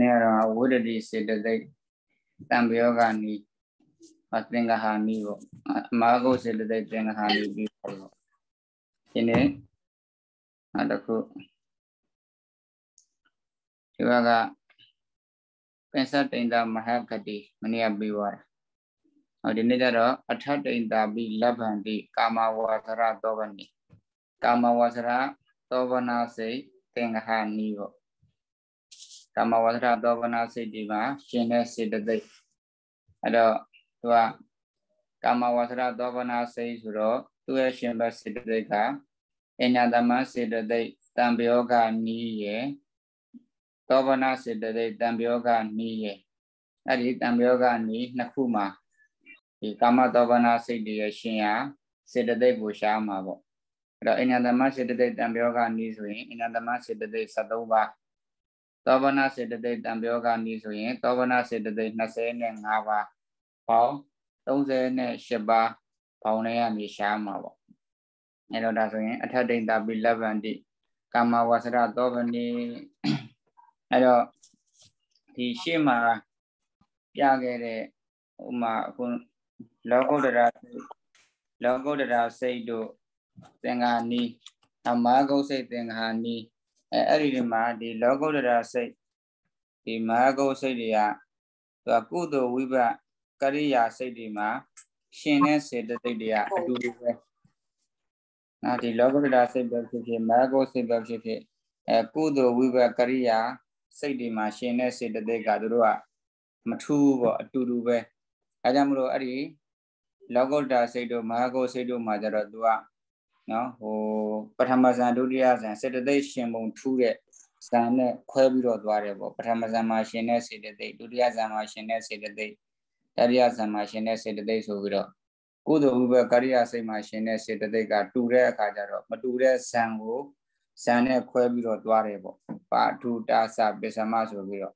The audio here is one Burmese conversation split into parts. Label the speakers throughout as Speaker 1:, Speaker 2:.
Speaker 1: နေရာဝိရတိစေတသိက်တံပြောကနီမသင်္ဃဟာနီပေါ့မာဂုစေတသိက်သင်္ဃဟာနီပြီးပေါ့ဒီနေ့အတခုဒီဘက်ကပင်စတိန်တာမဟာကတ
Speaker 2: ိမနေ့ကပြီးသွားတာဟောဒီနေ့ကျတော့အထတိန်တာပြီးလဗ္ဗန္တိကာမဝါစရသောဗနိကာမဝါစရသောဗနာစိတ်သင်္ဃဟာနီပေါ့ကာမဝါဒသောဗနာစိတ်ဒီမှာရှင်တဲ့စေတသိက်အဲ့တော့သူကကာမဝါဒသောဗနာစိတ်ဆိုတော့သူ့ရဲ့ရှင်ဘက်စေတသိက်ကအညာတမစေတသိက်တံပယောဂနီးရဲ့သောဗနာစေတသိက်တံပယောဂနီးရဲ့အဲ့ဒီတံပယောဂနီးနှစ်ခုမှာဒီကာမသောဗနာစိတ်တွေရဲ့ရှင်ဟာစေတသိက်ကိုရှားမှာပေါ့အဲ့တော့အညာတမစေတသိက်တံပယောဂနီးဆိုရင်အညာတမစေတသိက်73ပါးသောဘနာစေတသိက်တံပြောကနီးဆိုရင် သောဘနာစေတသိက်25ပါးပေါင်း38ပါးပေါင်းလည်းကနေရှားမှာပေါ့အဲ့တော့ဒါဆိုရင် အထတိန်တာပိလဗန္တိကာမဝဆရသောဘနိအဲ့တော့ဒီရှေ့မှာပြခဲ့တဲ့ဟိုမှာအခုလောကုတ္တရာလောကုတ္တရာစိတ်တို့သင်္ဃာနီအမာဂုတ်စိတ်သင်္ဃာနီးအဲအဲ့ဒီဒီမှာဒီလောကုတ္တရာစိတ်ဒီမဟာကုတ်စိတ်တွေကသူကကုသိုလ်ဝိပကရိယာစိတ်တွေမှာရှင်တဲ့စေတသိက်တွေကအတူတူပဲနော်ဒီလောကုတ္တရာစိတ်ပဲဖြစ်ဖြစ်မဟာကုတ်စိတ်ပဲဖြစ်ဖြစ်အဲကုသိုလ်ဝိပကရိယာစိတ်တွေမှာရှင်တဲ့စေတသိက်ကသူတို့ကမထူးပေါ့အတူတူပဲအဲကြောင့်မလို့အဲ့ဒီလောကုတ္တရာစိတ်တို့မဟာကုတ်စိတ်တို့မှာကြတော့သူကနော်ဟိုပထမဇန်ဒုတိယဇန်စေတသိက်ရှင်ပုံထူးတဲ့ဇန်နဲ့ခွဲပြီးတော့သွားတယ်ပေါ့ပထမဇန်မှာရှင်တဲ့စေတသိက်ဒုတိယဇန်မှာရှင်တဲ့စေတသိက်တတိယဇန်မှာရှင်တဲ့စေတသိက်ဆိုပြီးတော့ကုသိုလ်ဥပကရိယာစိတ်မှာရှင်တဲ့စေတသိက်ကတူတဲ့အခါကျတော့မတူတဲ့ဇန်ကိုဇန်နဲ့ခွဲပြီးတော့သွားတယ်ပေါ့ပါဒုတာသပစ္စမဆိုပြီးတော့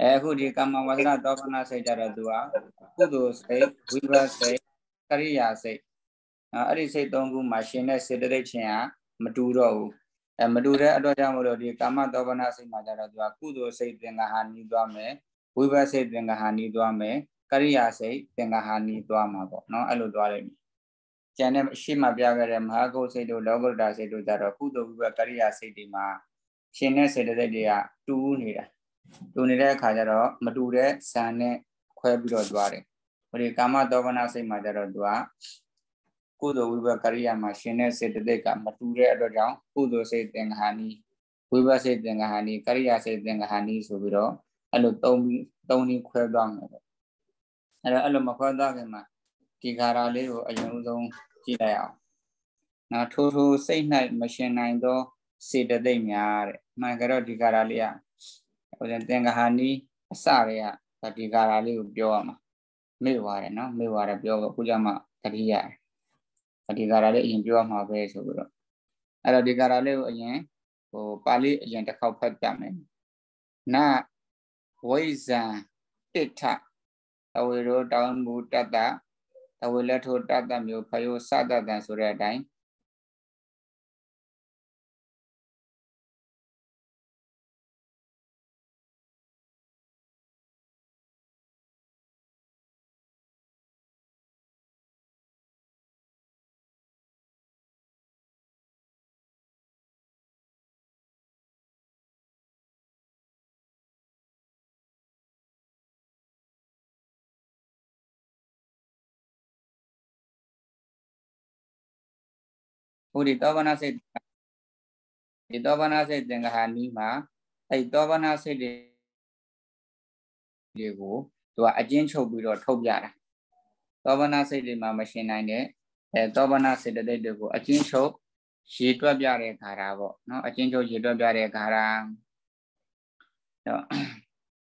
Speaker 2: အဲအခုဒီကမ္မဝဇ္ဇတောပနာစိတ်ကြတော့သူကကုသိုလ်စိတ်ဝိပဿစိတ်ကရိယာစိတ်နော်အဲ့ဒီစိတ်၃ခုမှာရှင်နဲ့စေတသိက်ခြင်းဟာမတူတော့ဘူးအဲမတူတဲ့အတွက်ကြောင့်မလို့ဒီကာမတောပနာစိတ်မှာကြတော့သူကကုသိုလ်စိတ်သင်္ကဟာနီးသွားမယ်ဝိဘတ်စိတ်သင်္ကဟာနီးသွားမယ်ကရိယာစိတ်သင်္ကဟာနီးသွားမှာပေါ့နော်အဲ့လိုသွားလိမ့်မယ်ကျန်တဲ့ရှေ့မှာပြခဲ့တဲ့မဟာကုတ်စိတ်တို့လောကုတ္တရာစိတ်တို့ကြတော့ကုသိုလ်ဝိဘတ်ကရိယာစိတ်တွေမှာရှင်နဲ့စေတသိက်တွေကတူနေတာ တူနေတဲ့အခါကျတော့မတူတဲ့ဇာန်နဲ့ခွဲပြီးတော့သွားတယ်ဟိုဒီကာမတောပနာစိတ်မှာကြတော့သူကကုသိုလ်ဝိဘကရိယာမှာရှင်တဲ့စေတသိက်ကမတူတဲ့အတွက်ကြောင့်ကုသိုလ်စိတ်သင်္ဃာနီဝိဘစိတ်သင်္ဃာနီကရိယာစိတ်သင်္ဃာနီဆိုပြီးတော့အဲ့လိုသုံးပြီးသုံးနည်းခွဲသွားမယ်ပေါ့အဲ့တော့အဲ့လိုမခွဲသွားခင်မှာဒီခါရာလေးကိုအရင်ဆုံးကြည့်လိုက်အောင်နော်ထိုးထိုးစိတ်၌မရှင်နိုင်သော စေတသိက်များတဲ့မှန်ကြတော့ဒီခါရာလေးကဟိုတဲ့သင်္ဃာနီ အစတွေကဒီခါရာလေးကိုပြောရမှာမေ့သွားတယ်နော်မေ့သွားတယ်ပြောတော့ခုကြမှာတတိယဒီကာရာလေးအရင်ပြောရမှာပဲဆိုပြီးတော့အဲ့တော့ဒီကာရာလေးကိုအရင်ဟိုပါဠိအရင်တစ်ခေါက်ဖတ်ပြမယ်နဝိဇံတိ
Speaker 1: ထတဝေရောတောင်းမူတတ္တတဝေလက်ထောတတ္တမျိုးဖယောစတတ္တံဆိုတဲ့အတိုင်းဟိုဒီတောဘာနာစိတ်ဒီတောဘာနာစိတ်သင်္ခါနီးမှာအဲ့တောဘာနာစိတ်တွေတွေကို
Speaker 2: သူကအကျဉ်းချုပ်ပြီးတော့ထုတ်ပြတာတောဘာနာစိတ်တွေမှာ မရှင်နိုင်တဲ့အဲတောဘာနာစိတ်တဲ့တွေကိုအကျဉ်းချုပ်ရေတွက်ပြတဲ့ခါတာပေါ့နော်အကျဉ်းချုပ်ရေတွက်ပြတဲ့ခါတာတော့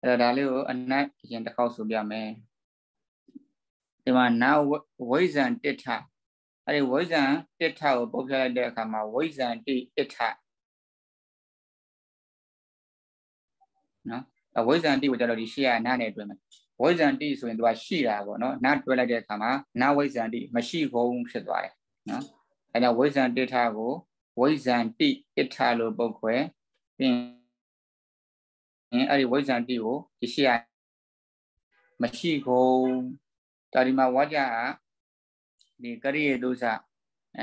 Speaker 2: အဲ့တော့ဒါလေးကိုအနိုင်အရင်တစ်ခေါက်ဆိုပြမယ်ဒီမှာနာဝိဇံတိဋ္ဌ
Speaker 1: အဲ့ဒီဝိဇ္ဇံတိထကိုပုတ်ပြလိုက်တဲ့အခါမှာဝိဇ္ဇံတိတိထနော်အဝိဇ္ဇံတိကိုကြတော့ဒီရှိရနာနဲ့တွဲမယ်
Speaker 2: ဝိဇ္ဇံတိဆိုရင်သူကရှိတာပေါ့နော်နာတွဲလိုက်တဲ့အခါမှာနာဝိဇ္ဇံတိမရှိဘူးဖြစ်သွားတယ်နော်အဲ့တော့ဝိဇ္ဇံတိထကိုဝိဇ္ဇံတိတိထလို့ပုတ်ခွဲ
Speaker 1: ပြီးရင်အဲ့ဒီဝိဇ္ဇံတိကိုဒီရှိရမရှိဘူးဒါဒီမှာဝါကြကဒီကရိယေဒု
Speaker 2: စ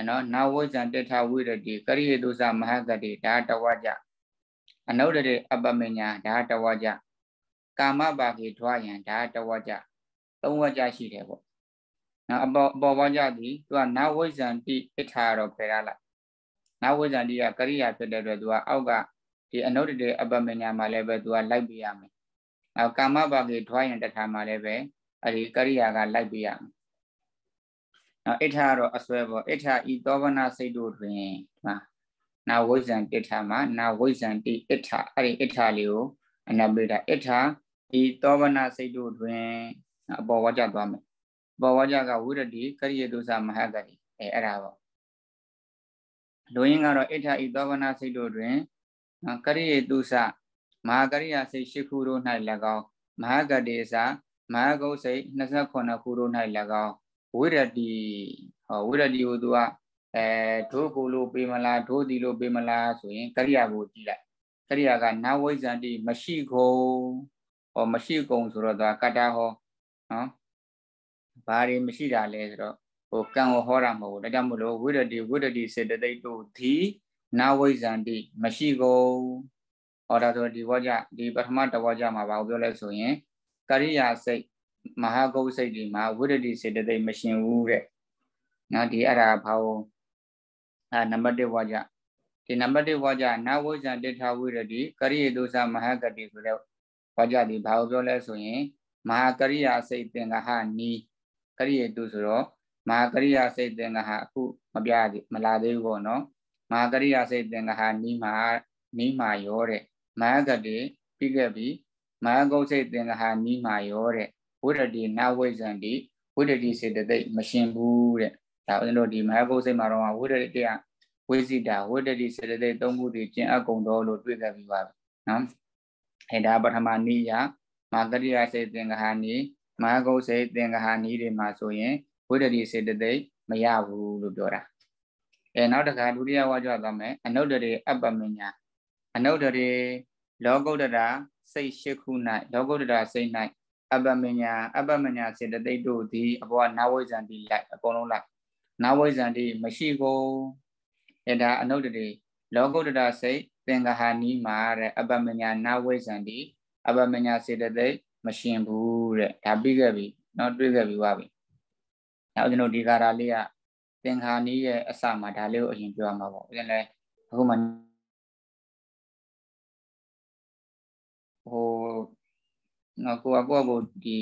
Speaker 2: နော်နာဝဇံတထဝိရတိကရိယေဒုစမဟာကတိဒါတဝကြအနုဒတိအပမညာဒါတဝကြကာမပါကေထွာယံဒါတဝကြသုံးဝကြရှိတယ်ပေါ့နော်အပေါ်ပေါ်ပေါ်ကြသည်သူကနာဝိဇံတိတထတော့ဖယ်ရလိုက်နာဝိဇံတိကကရိယာဖြစ်တဲ့အတွက်သူကအောက်ကဒီအနုဒတိအပမညာမှာလည်းပဲသူကလိုက်ပြရမယ်။အဲကာမပါကေထွားရင်တခါမှလည်းပဲအဲဒီကရိယာက လိုက်ပြရမယ်နော်အဋ္ဌကတော့အစွဲပေါ့အဋ္ဌဤသောဘနာစိတ်တို့တွင်ဒီမှာနာဝိဇ္ဇံတိဋ္ဌမှာနာဝိဇ္ဇံတိအဋ္ဌအဲ့ဒီအဋ္ဌလေးကို အနပိတာအဋ္ဌဤသောဘနာစိတ်တို့တွင်အပေါ်ဝါကြသွားမယ်အပေါ်ဝါကြကဝိရတိကရိယဒုစမဟာကတိအဲအဲ့ဒါပေါ့လူရင်းကတော့အဋ္ဌဤသောဘနာစိတ်တို့တွင် ကရိယဒုစမဟာကရိယာစိတ်၈ခုတို့၌၎င်းမဟာကတိစာမဟာဂုတ်စိတ်28ခုတို့၌၎င်းဝိရတိဟောဝိရတိကိုသူကအဲဒို့ကိုလို့ပေးမလားဒို့ဒီလို့ပေးမလားဆိုရင် ကရိယာကိုကြည့်လိုက်ကရိယာကနာဝိဇ္ဇန္တိမရှိကုန်ဟော မရှိကုန်ဆိုတော့သူကကတ္တာဟောနော်ဘာတွေမရှိတာလဲဆိုတော့ဟိုကံကိုဟောတာမဟုတ်ဘူးဒါကြောင့်မလို့ဝိရတိဝိရတိစေတသိက်တို့ဒီနာဝိဇ္ဇန္တိမရှိကုန်ဟောဒါဆိုဒီဝါကြဒီပထမတဝါကြမှာဘာကိုပြောလဲဆိုရင် ကရိယာစိတ်မဟာကုတ်စိတ်ဒီမှာဝိရတိစေတသိက်မရှင်ဘူးတဲ့နော်ဒီအဲ့ဒါဘာလို့အာနံပါတ်1ဝါကြဒီနံပါတ်1ဝါကြနာဝိဇံတိထဝိရတိကရိယဒုစမဟာကတိဆိုတဲ့ဝါကြဒီဘာလို့ပြောလဲဆိုရင်မဟာကရိယာစိတ်သင်္ကဟနီကရိယဒုဆိုတော့မဟာကရိယာစိတ်သင်္ကဟအခုမပြသေးမလာသေးဘူးပေါ့နော်မဟာကရိယာစိတ်သင်္ကဟနီမှာနီမှာရောတဲ့မဟာကတိပြီးခဲ့ပြီမဟာကုတ်စိတ်သင်္ကဟနီမှာရောတဲ့ဝိရတိနာဝိဇံတိဝိရတိစေတသိက်မရှင်ဘူးတဲ့ဒါဦးဇင်းတို့ဒီမဟာဘုတ်စိတ်မှာတော့ဝိရတိကဝိဇိတာဝိရတိစေတသိက်သုံးခုဒီကျင့်အကုန်တော်လို့တွေ့ခဲ့ပြီးပါပြီနော်အဲဒါပထမနိယမာတရိယစေသင်္ဃာနိမဟာဘုတ်စိတ်သင်္ဃာနိတွေမှာဆိုရင်ဝိရတိစေတသိက်မရဘူးလို့ပြောတာအဲနောက်တစ်ခါဒုတိယဝါကြွသွားမယ်အနုတ္တရေအပ္ပမညာအနုတ္တရေလောကုတ္တရာစိတ်၈ခု၌လောကုတ္တရာစိတ်၌အပမညာအပမညာစေတသိက်တို့သည်အဘောနာဝိဇန်တိလိုက်အကုန်လုံးလိုက်နာဝိဇန်တိမရှိကုန်အဲဒါအနုတ္တိလောကုတ္တရာစိတ်သင်္ကဟာနီမှာတဲ့အပမညာနာဝိဇန်တိအပမညာစေတသိက်မရှင်ဘူးတဲ့ဒါပြီးခဲ့ပြီเนาะတွေ့ခဲ့ပြီးပါပြီနောက်ကျွန်တော်ဒီကာရာလေးကသင
Speaker 1: ်္ခါနီးရဲ့အစမှာဒါလေးကိုအရင်ပြောရမှာပေါ့ဦးဇင်းလည်းအခုမှနော်ကိုကကိုကကိုဒီ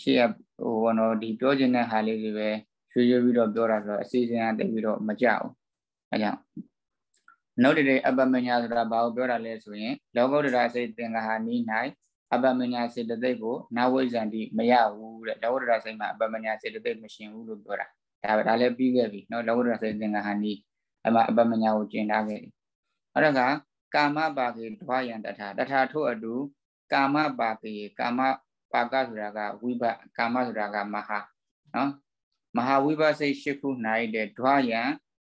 Speaker 1: ရှေ့ကဟိုဘောနော်ဒီပြောချင်တဲ့ဟာလေးတွေပဲရွှေရွှေ
Speaker 2: ပြီးတော့ပြောတာဆိုတော့အစီအစဉ်ကတိတ်ပြီးတော့မကြဘူးအဲကြောင့်နုတ်တရေအပ္ပမညာဆိုတာဘာကိုပြောတာလဲဆိုရင်လောကုတ္တရာစိတ်သင်္ဃာနိ၌အပ္ပမညာစေတသိက်ကိုနာဝိဇန်တိမရဘူးတဲ့လောကုတ္တရာစိတ်မှာအပ္ပမညာစေတသိက်မရှင်ဘူးလို့ပြောတာဒါပဲဒါလည်းပြီးခဲ့ပြီနော်လောကုတ္တရာစိတ်သင်္ဃာနိအမအပ္ပမညာကိုကျင်ထားခဲ့ပြီအဲ့ဒါကကာမပါကေဓဝယံတထာတထာထို့အတူကာမပါပေကာမပါကဆိုတာကဝိဘကာမဆိုတာကမဟာနော်မဟာဝိဘစိတ်၈ခု၌တဲ့ဒွါယံ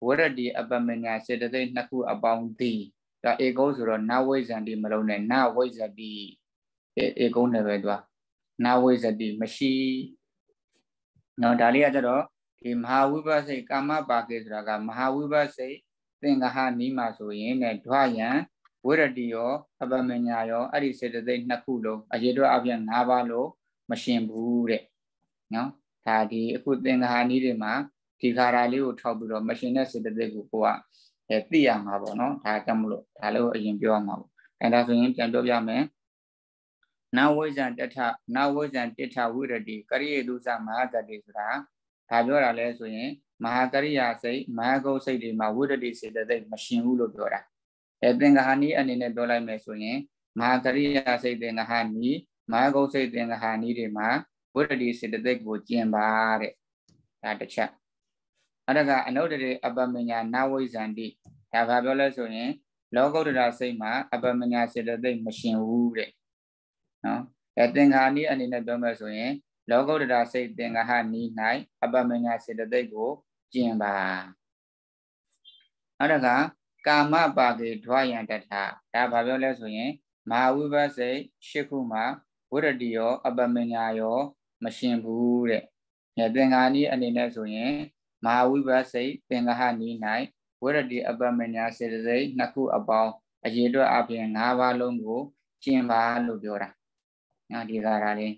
Speaker 2: ဝရတိအပမညာစေတသိက်နှစ်ခုအပေါင်းသည်ဒါဧကုံဆိုတော့နဝိဇ္ဇန္တိမလုံးနဲ့နဝိဇ္ဇတိဧကုံနဲ့ပဲသူကနဝိဇ္ဇတိမရှိနော်ဒါလေးကကျတော့ဒီမဟာဝိပဿိကာမပါကေဆိုတာကမဟာဝိပဿိသင်္ဃဟနီးမှာဆိုရင်နဲ့ဒွါယံဝိရတိရောအပမညာရောအဲ့ဒီစေတသိက်နှစ်ခုလုံးအရေအတွက်အပြင်၅ပါးလို့မရှင်ဘူးတဲ့နော်ဒါဒီအခုသင်္ဃာနည်းတွေမှာဒီခါရာလေးကိုထောက်ပြီးတော့မရှင်တဲ့စေတသိက်ကိုကိုကအဲသိရမှာပေါ့နော်ဒါကမလို့ဒါလည်းအရင်ပြောရမှာပေါ့အဲဒါဆိုရင်ပြန်ပြောပြမယ်နဝိဇံတထနဝိဇံတထဝိရတိကရိယေတုသမဟာကတိဆိုတာဒါပြောတာလဲဆိုရင်မဟာကရိယာစိတ်မဟာကုတ်စိတ်တွေမှာဝိရတိစေတသိက်မရှင်ဘူးလို့ပြောတာအဲသင်္ဃဟာနီအနေနဲ့ပြောလိုက်မယ်ဆိုရင်မဟာကရိယာစိတ်သင်္ဃဟာနီမဟာကုတ်စိတ်သင်္ဃဟာနီတွေမှာဝိတ္တိစေတသိက်ကိုကျင်ပါတဲ့ဒါတစ်ချက်အရကအနုတ္တရေအပမညာနဝိဇန္တိဒါဘာပြောလဲဆိုရင် လောကုတ္တရာစိတ်မှာအပမညာစေတသိက်မရှင်ဘူးတဲ့နော်အဲသင်္ဃာနည်းအနေနဲ့ပြောမယ်ဆိုရင် လောကုတ္တရာစိတ်သင်္ဃဟနည်း၌အပမညာစေတသိက်ကိုကျင်ပါအရကကာမပါကေဓွာယံတထဒါဘာပြောလဲဆိုရင်မဟာဝိပဿစိတ်ရှစ်ခုမှာဝိရတိရော အပမညာရော မရှင်ဘူးတဲ့။အဲသင်္ဃာနည်းအနေနဲ့ဆိုရင်မဟာဝိပဿစိတ်သင်္ဃာနည်း၌ဝိရတိအပမညာစေတစိတ်နှစ်ခုအပေါင်းအရေအတွက်အပြင်၅ပါးလုံးကိုကျင့်ပါလို့ပြောတာ။နော်ဒီကာရာလေး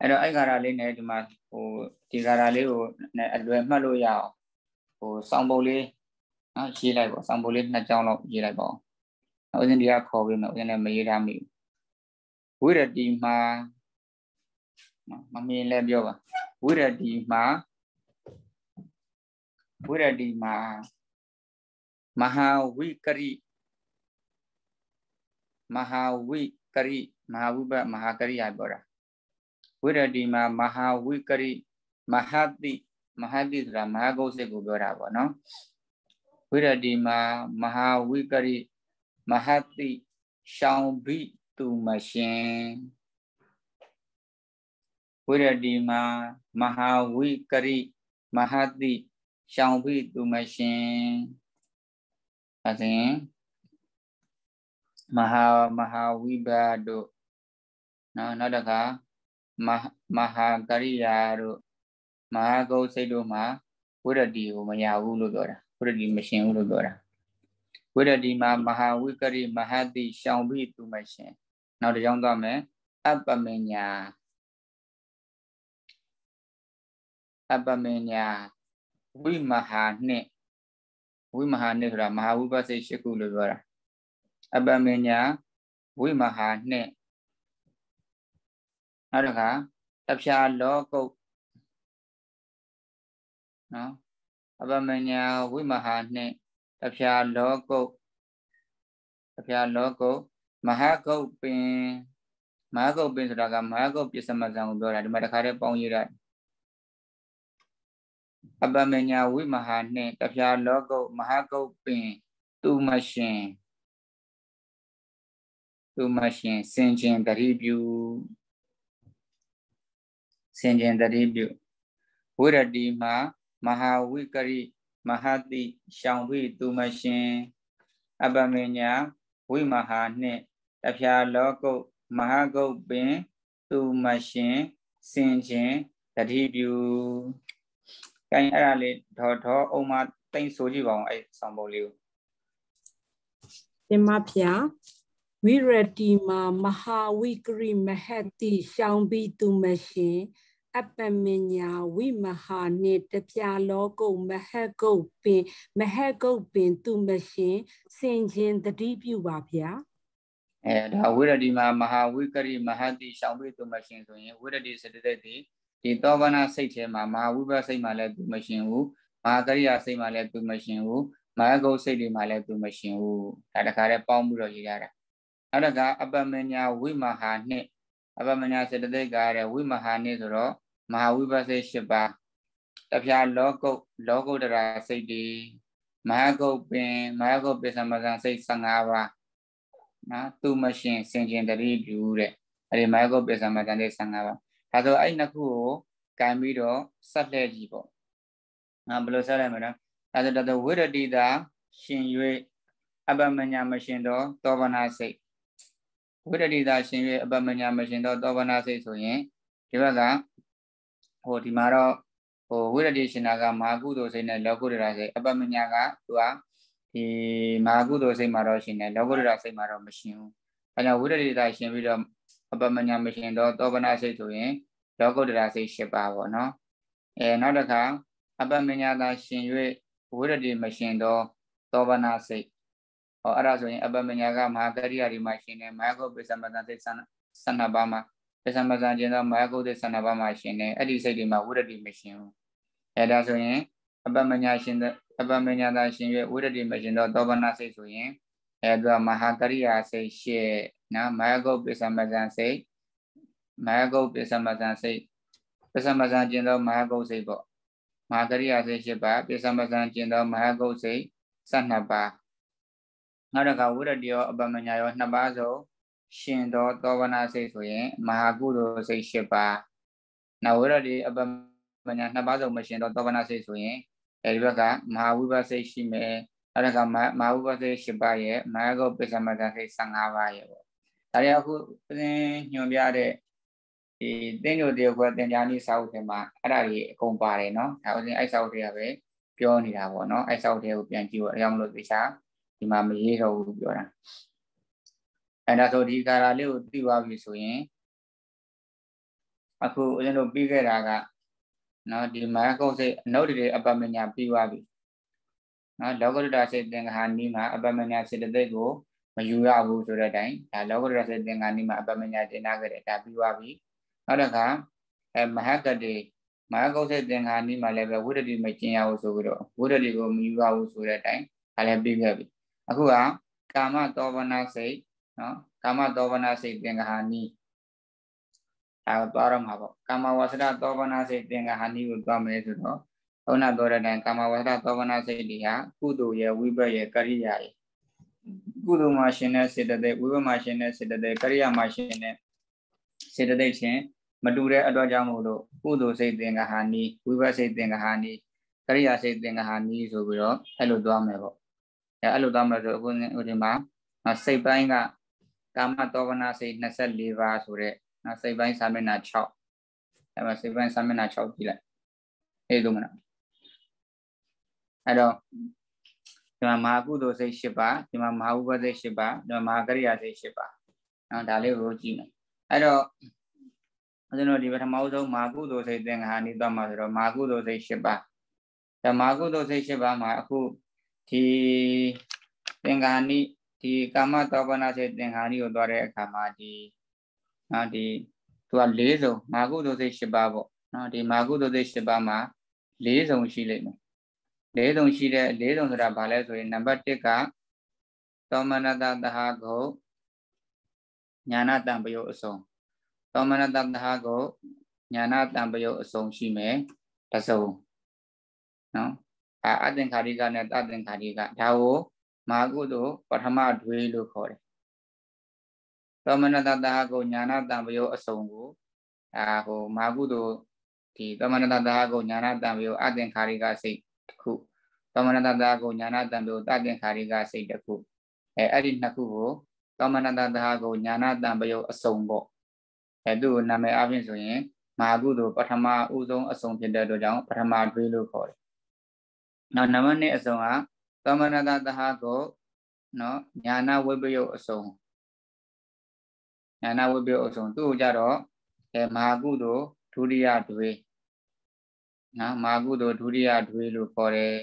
Speaker 2: အဲ့တော့အဲ့ကာရာလေးနဲ့ဒီမှာဟိုဒီကာရာလေးကိုအလွယ်မှတ်လို့ရအောင်ဟိုစောင်းပုံလေးနော်ရေးလိုက်ပေါ့ဆောင်ပုံလေးနှစ်ကြောင်းလောက်ရေးလိုက်ပေါ့ဦးဇင်းတရားခေါ်ပြီးမှဦးဇင်းလည်းမရေးထားမိဝိရတိ
Speaker 1: မှာမမြင်လဲပြောပါဝိရတိမှာဝိရတိမှာ မဟာဝိက
Speaker 2: ရိမဟာဝိကရိမဟာဝိပမဟာကရိယာပြောတာဝိရတိမှာမဟာဝိကရိမဟာတိမဟာတိဆိုတာမဟာကုတ်စစ်ကိုပြောတာပေါ့နော်ဝိရတိမှာမဟာဝိကရိမဟာတိရှောင်ဘိသူမရှင်ဝိရတိမှာမဟာဝိကရိ
Speaker 1: မဟာတိရှောင်ဘိသူမရှင်အစဉ်မဟာမဟာဝိဘတ်တို့နော်နောက်တခါမဟာကရိယာတို့မဟာဂုတ်စိတ်တ
Speaker 2: ို့မှာဝိရတိကိုမရဘူးလို့ပြောတာဝိရဒီမရှင်ဘူးလို့ပြောတာ
Speaker 1: ဝိရဒီမှာမဟာဝိကရိမဟာတိရှောင်ပြီးသူမရှင် နောက်တစ်ကြောင်းသွားမယ်အပမညာအပမညာဝိမဟာနှစ်ဝိမဟာနှစ်ဆိုတာမဟာဝိပဿနာ၈ခုလို့ပြောတာအပမညာဝိမဟာနှစ်နောက်တစ်ခါတဖြာလောကုတ်နော်အပမညာဝိမဟာနှင့်တဖျာလောကုတ်
Speaker 2: တဖျာလောကုတ်မဟာကုတ်ပင်မဟာကုတ်ပင်ဆိုတာကမဟာကုတ်ပစ္စမဇံကိုပြောတာဒီမှာတခါတည်းပေါင်းရတာအပမညာဝိမဟာနှင့်တဖျာလောကုတ်မဟာကုတ်ပင် သူမရှ
Speaker 1: င် သူမရှင် စင်ကျင်တတိပြုစင်ကျင်တတိပြုဝိရတိမှာ
Speaker 2: မဟာဝိကရိမဟာတိရှောင်ဖိသူမရှင် အပမညာဝိမဟာနှင့်တဖျာလောကုတ်မဟာကုတ်ပင် သူမရှင် စင်ခြင်းတတိပြုကဲအဲ့ဒါလေးဒေါ်ဒေါ်အုံမတိမ့်ဆိုကြည့်ပါအောင်အဲ့ဆောင်ပုံလေးကိုတင်မဖျားဝိရတိမာမဟာဝိကရိမဟ
Speaker 1: တိရှောင်ပိသူမရှင်အပမညာဝိမဟာနိတပြာလောကုမဟကုတ်ပင် မဟကုတ်ပင် သူမရှင် စင်ခြင်းတတိပြုပါဗျာအဲဒါဝ
Speaker 2: ိရတိမှာမဟာဝိကရိမဟတိရှောင်းပိသူမရှင်ဆိုရင်ဝိရတိစတတိတိဒီသောဗနာစိတ်ထဲမှာမဟာဝိပဿစိတ်မှာလည်းသူမရှင်ဘူးမဟာကရိယာစိတ်မှာလည်းသူမရှင်ဘူးမဟာကုတ်စိတ်တွေမှာလည်းသူမရှင်ဘူးဒါတခါတည်းပေါင်းပြီးတော့ရေးရတာနောက်တစ်ခါအပမညာဝိမဟာနှင့်အပမညာစေတသိက်ကရဝိမဟာနေဆိုတော့မဟာဝိပဿနာ၈ပါးတပြာလောကုတ်လောကုတ္တရာစိတ်တွေမဟာကုတ်ပင်မဟာကုတ်ပိသမဇံစိတ်15ပါးနော်သူမရှင်စင်ကျင်တတိပြုတဲ့အဲဒီမဟာကုတ်ပိသမဇံစိတ်15ပါးဒါဆိုအဲ့နှစ်ခုကိုကန်ပြီးတော့ဆက်လှည့်ကြည့်ပေါ့နော်ဘယ်လိုဆက်လိုက်မလဲဒါဆိုတတဝိရတိတာရှင်၍အပမညာမရှင်တော့သောဗနာစိတ်ဝိတ္တိတာရှင်၍အပမညာမရှင်သောသောဗနာစိတ်ဆိုရင်ဒီဘက်ကဟိုဒီမှာတော့ဟိုဝိရတိရှင်နာကမာကုသိုလ်စိတ်နဲ့လောကုတ္တရာစိတ်အပမညာကသူကဒီမာကုသိုလ်စိတ်မှာတော့ရှင်တယ်လောကုတ္တရာစိတ်မှာတော့မရှင်ဘူး။အဲကြောင့်ဝိရတိတာရှင်ပြီးတော့အပမညာမရှင်တော့သောဗနာစိတ်ဆိုရင်လောကုတ္တရာစိတ်၈ပါးပေါ့နော်။အဲနောက်တစ်ခါအပမညာသာရှင်၍ဝိရတိမရှင်တော့သောဗနာစိတ်ဟောအဲ့ဒါဆိုရင်အပမညာကမဟာကရိယာဒီမှာရှင်နေမဟာကုပစ္စမတန်သိဆန္ဒပါမှာပစ္စမတန်ကျင်သောမဟာကုသိဆန္ဒပါမှာရှင်နေအဲ့ဒီစိတ်တွေမှာဝိရတိမရှင်ဘူးအဲ့ဒါဆိုရင်အပမညာရှင်အပမညာသာရှင်ရဲ့ဝိရတိမရှင်သောသောဘနာစိတ်ဆိုရင်အဲ့ဒါမဟာကရိယာစိတ်ရှေ့နော်မဟာကုပစ္စမတန်စိတ်မဟာကုပစ္စမတန်စိတ်ပစ္စမတန်ကျင်သောမဟာကုစိတ်ပေါ့မဟာကရိယာစိတ်၈ပါးပစ္စမတန်ကျင်သောမဟာကုစိတ်၁၂ပါးနောက်တစ်ခါဝိရတယောအပမညာယောနှစ်ပါးဆိုရှင်သောသောဝနာစိတ်ဆိုရင်မဟာကုသိုလ်စိတ်၈ပါးနောက်ဝိရတိအပမညာနှစ်ပါးဆိုမရှင်သောသောဝနာစိတ်ဆိုရင်အဲဒီဘက်ကမဟာဝိပဿစိတ်ရှိမယ်နောက်တစ်ခါမဟာဝိပဿစိတ်၈ပါးရဲ့မဟာကောပိဿမကစိတ်15ပါးရဲ့ပေါ့ဒါရီအခုသင်ညွှန်ပြတဲ့ဒီသင်ညိုတရားခွဲသင်ကြားနည်းစာအုပ်ထဲမှာအဲ့ဒါကြီးအကုန်ပါတယ်နော်ဒါဥစဉ်အဲ့စာအုပ်တွေကပဲပြောနေတာပေါ့နော်အဲ့စာအုပ်တွေကိုပြန်ကြည့်ဖို့အကြောင်းလို့သိချာဒီမှာမရေး
Speaker 1: တော့ဘူးပြောတာ
Speaker 2: အဲဒါဆိုဒီကာရာလေးကိုသိသွားပြီဆိုရင်အခုဦးဇင်းတို့ပြီးခဲ့တာကနော်ဒီမာကုတ်စိတ်အနုတ္တရေအပမညာပြီးသွားပြီနော်လောကုတ္တရာစိတ်သင်္ခါနီးမှာအပမညာစိတ်တိတ်ကိုမယူရဘူးဆိုတဲ့အတိုင်းဒါလောကုတ္တရာစိတ်သင်္ခါနီးမှာအပမညာတင်နာခဲ့တယ်ဒါပြီးသွားပြီနောက်တစ်ခါအဲမဟာကတိမဟာကုတ်စိတ်သင်္ခါနီးမှာလည်းပဲဝိတ္တိမကျင်ရဘူးဆိုပြီးတော့ဝိတ္တိကိုမယူရဘူးဆိုတဲ့အတိုင်းဒါလည်းပြီးခဲ့ပြီအခုကကာမတောဘနာစိတ်နော်ကာမတောဘနာစိတ်သင်္ဃာနီးဒါကိုသွားရမှာပေါ့ကာမဝဆရတောဘနာစိတ်သင်္ဃာနီးကိုသွားမယ်ဆိုတော့ဘုနာတော်တဲ့တိုင်ကာမဝဆရတောဘနာစိတ်တွေဟာကုသိုလ်ရဲ့ဝိပက်ရဲ့ကရိယာရဲ့ကုသိုလ်မှာရှင်တဲ့စေတသိက်ဝိပက်မှာရှင်တဲ့စေတသိက်ကရိယာမှာရှင်တဲ့စေတသိက်ချင်းမတူတဲ့အတွက်ကြောင့်မို့လို့ကုသိုလ်စိတ်သင်္ဃာနီးဝိပက်စိတ်သင်္ဃာနီးကရိယာစိတ်သင်္ဃာနီးဆိုပြီးတော့အဲ့လိုသွားမယ်ပေါ့အဲ့လိုသွားမလို့ဆိုအခုဟိုဒီမှာစိတ်ပိုင်းကကာမတောကနာစိတ်24ပါးဆိုတော့နော်စိတ်ပိုင်းစာမျက်နှာ6အဲ့မှာစိတ်ပိုင်းစာမျက်နှာ6ကြည့်လိုက်အေးလို့မနော်အဲ့တော့ဒီမှာမဟာကုသိုလ်စိတ်10ပါးဒီမှာမဟာဥပစိတ်10ပါးဒီမှာမဟာကရိယာစိတ်10ပါးနော်ဒါလေးကိုကြည့်မယ်အဲ့တော့ကျွန်တော်ဒီပထမဆုံးမဟာကုသိုလ်စိတ်သင်္ခါနိတ္တမှာဆိုတော့မဟာကုသိုလ်စိတ်10ပါးဓမ္မကုသိုလ်စိတ်10ပါးမှာအခုဒီသင်္ခါနိဒီကာမတောပနာစေသင်္ခါနိကိုသွားတဲ့အခါမှာဒီနော်ဒီသူက၄စုံမာကုသိုလ်စိတ်၈ပါးပေါ့နော်ဒီမာကုသိုလ်စိတ်၈ပါးမှာ၄စုံရှိလိမ့်မယ်၄စုံရှိတဲ့၄စုံဆိုတာဘာလဲဆိုရင်နံပါတ်၁ကသောမနတသဟာကိုညာနာတံပယုတ်အစုံသောမနတသဟာကိုညာနာတံပယုတ်အစုံရှိမယ်တစုံနော်အာအသင်္ခါရိကနဲ့တသင်္ခါရိကဒါကိုမာကုသို့ပထမဒွေလို့ခေါ်တယ်သောမနတတဟကုညာနာတံပယောအစုံကိုဒါဟိုမာကုသို့ဒီသောမနတတဟကုညာနာတံပယောအသင်္ခါရိကစိတ်တစ်ခုသောမနတတဟကုညာနာတံပယောတသင်္ခါရိကစိတ်တစ်ခုအဲအဲ့ဒီနှစ်ခုကိုသောမနတတဟကုညာနာတံပယောအစုံပေါ့အဲသူ့ကိုနာမည်အပြင်ဆိုရင် မာကုသို့ပထမဦးဆုံးအစုံဖြစ်တဲ့အတွက်ကြောင့်ပထမဒွေလို့ခ
Speaker 1: ေါ်တယ်နောက်နံပါတ်2အစုံကသမဏတသဟကို နော်ညာနာဝိပယုတ်အစုံညာနာဝိပယုတ်အစုံသူ့ကိုကြတော
Speaker 2: ့အဲမဟာကုသိုလ်ဒုတိယတွေနော်မဟာကုသိုလ်ဒုတိယတွေလို့ခေါ်တယ်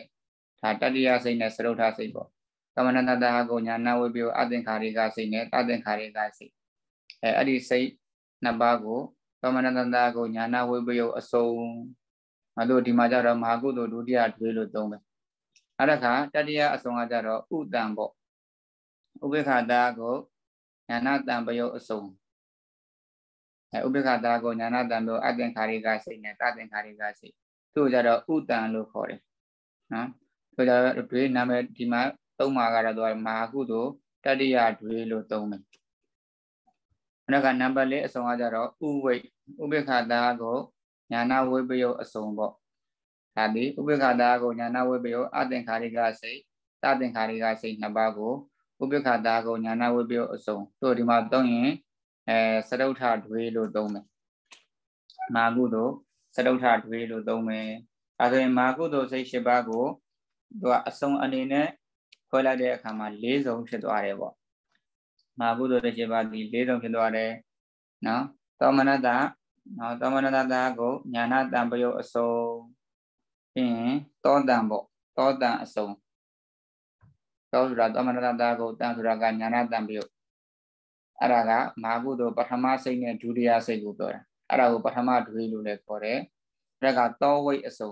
Speaker 2: ဒါတတိယစိတ်နဲ့စရုပ်ထစိတ်ပေါ့သမဏတသဟကိုညာနာဝိပယုတ်အသင်္ခါရိကစိတ်နဲ့တသင်္ခါရိကစိတ်အဲအဲ့ဒီစိတ်နှစ်ပါးကိုသမဏတသဟကိုညာနာဝိပယုတ်အစုံငါတို့ဒီမှာကြတော့မဟာကု
Speaker 1: သိုလ်ဒုတိယတွေလို့သုံးတယ်အဲ့ဒါခါတတိယအဆုံးကကြတော့ဥတံပေါ့ဥပိ္ပခတာကိုညာနာတံပယုတ်အဆုံး
Speaker 2: အဲဥပိ္ပခတာကိုညာနာတံပယုတ်အသင်္ခါရိကစိတ်နဲ့တသင်္ခါရိကစိတ်သူ့ကြတော့ဥတံလို့ခေါ်တယ်နော်သူကြတော့တွေနာမည်ဒီမှာသုံးပါကတော့သူကမဟာကုသိုလ်တတိယတွေလို့သုံးတယ်နောက်ကနံပါတ်၄အဆုံးကကြတော့ဥဝိတ်ဥပိ္ပခတာကိုညာနာဝိပယုအစုံပေါ့ဒါဒီဥပေက္ခတာကိုညာနာဝိပယုအသင်္ခါရိကစိတ်တသင်္ခါရိကစိတ်နှစ်ပါးကိုဥပေက္ခတာကိုညာနာဝိပယုအစုံတို့ဒီမှာသုံးရင်အဲစရုထတွေလို့သုံးမယ်မာကုတို့စရုထတွေလို့သုံးမယ်ဒါဆိုရင်မာကုတို့စိတ်၈ပါးကိုသူကအစုံအနေနဲ့ခွဲလိုက်တဲ့အခါမှာ၄စုံဖြစ်သွားတယ်ပေါ့မာကုတို့၈ပါးဒီ၄စုံဖြစ်သွားတယ်နော်သောမနတနော်သမဏတတာကိုညာနာတံပယုတ်အစုံပြီးရင်တောတံပေါ့တောတံအစုံတောဆိုတာသမဏတတာကိုတံဆိုတာကညာနာတံပယုတ်အဲ့ဒါကမာဟုတို့ပထမစိတ်နဲ့ဒုတိယစိတ်ကိုပြောတာအဲ့ဒါကိုပထမဒွေလို့လည်းခေါ်တယ်အဲ့ဒါကတောဝိတ်အစုံ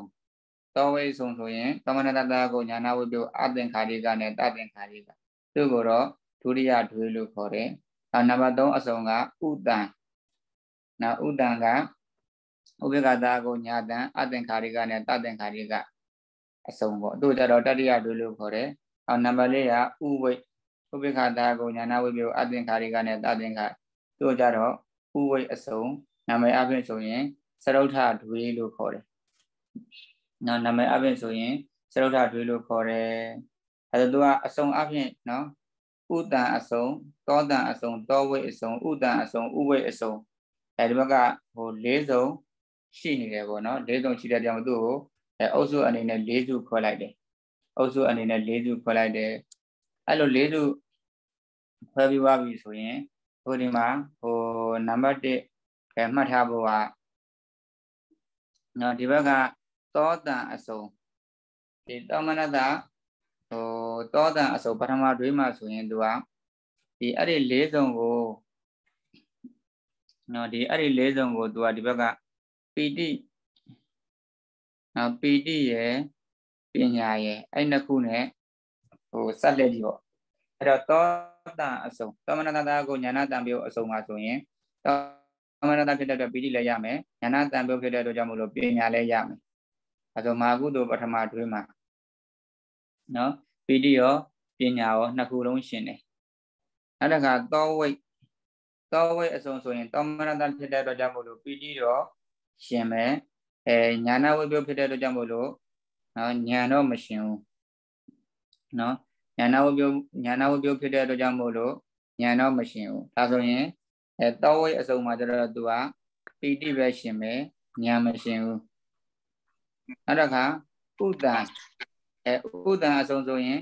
Speaker 2: တောဝိတ်ဆုံးဆိုရင်သမဏတတာကိုညာနာဝိတ္တအသင်္ခါရိကနဲ့တသင်္ခါရိကသူ့ကိုတော့ဒုတိယဒွေလို့ခေါ်တယ်။နောက်နံပါတ်3အစုံကဥတ္တန်နောက်ဥဒံကဥပေက္ခတာကိုညာတံအသင်္ခါရိကနဲ့တသင်္ခါရိကအစုံပေါ့တို့ကြတော့တတိယတို့လို့ခေါ်တယ်အော်နံပါတ်၄ကဥဝိဥပေက္ခတာကိုညာနာဝိပယအသင်္ခါရိကနဲ့တသင်္ခါတို့ကြတော့ဥဝိအစုံ နာမည်အပြင်ဆိုရင်စရုဋ္ဌတွေလို့ခေါ်တယ်နော်နာမည်အပြင်ဆိုရင်စရုဋ္ဌတွေလို့ခေါ်တယ်အဲဒါသူကအစုံအပြင်နော်ဥတ္တန်အစုံတောတန်အစုံတောဝိအစုံဥတ္တန်အစုံဥဝိအစုံအဲဒီဘက်ကဟို၄စုံရှိနေတယ်ပေါ့နော်၄စုံရှိတဲ့ကြောင့်သူ့ကိုအဲအုပ်စုအနေနဲ့၄စုခွဲလိုက်တယ်အုပ်စုအနေနဲ့၄စုခွဲလိုက်တယ်အဲ့လို၄စုခွဲပြီးသွားပြီဆိုရင်ဟိုဒီမှာဟိုနံပါတ်1ကဲမှတ်ထားဖို့ကနော်ဒီဘက်ကသောတန်အစုံဒီတောမနတဟိုသောတန်အစုံပထမတွဲမှာဆိုရင်သူကဒီအဲ့ဒီ၄စုံကိုနော်ဒီအဲ့ဒီလေးစုံကို तू ကဒီဘက်ကပီတိနော်ပီတိရယ်
Speaker 1: ပညာရယ်
Speaker 2: အဲ့နှစ်ခု ਨੇ ဟိုဆက်လက်ပြီးပေါ့အဲ့တော့သောတာအစုံသောမနတတာကိုညာနာတံပြုအစုံမှာဆိုရင်သောမနတဖြစ်တဲ့အတွက်ပီတိလည်းရမယ်ညာနာတံပြုဖြစ်တဲ့အတွက်ကြောင့်မလို့ပညာလည်းရမယ်အဲ့တော့မာကုတို့ပထမတွင်းမှာနော်ပီတိရောပညာရောနှစ်ခုလုံးရှင်တယ်နောက်တစ်ခါသောဝိတ်သောဝိအစုံဆိုရင်သောမနတဖြစ်တဲ့အတွက်ကြောင့်မို့လို့ပီတိတော့ရှင်မယ်အဲညာနာဝိပယဖြစ်တဲ့အတွက်ကြောင့်မို့လို့နော်ညာတော့မရှင်ဘူးနော်ညာနာဝိပယညာနာဝိပယဖြစ်တဲ့အတွက်ကြောင့်မို့လို့ညာတော့မရှင်ဘူးဒါဆိုရင်အဲသောဝိအစုံမှာကျတော့သူကပီတိပဲရှင်မယ်ညာမရှင်ဘူးနောက်တစ်ခါဥဒ္ဒံ
Speaker 1: အဲဥဒ္ဒံ
Speaker 2: အစုံဆိုရင်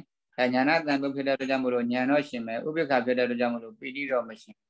Speaker 2: ညာနာတန်ဖြစ်တဲ့အတွက်ကြောင့်မို့လို့ညာတော့ရှင်မယ်ဥပိ္ပခဖြစ်တဲ့အတွက်ကြောင့်မို့လို့ပီတိတော့မရှင်ဘူး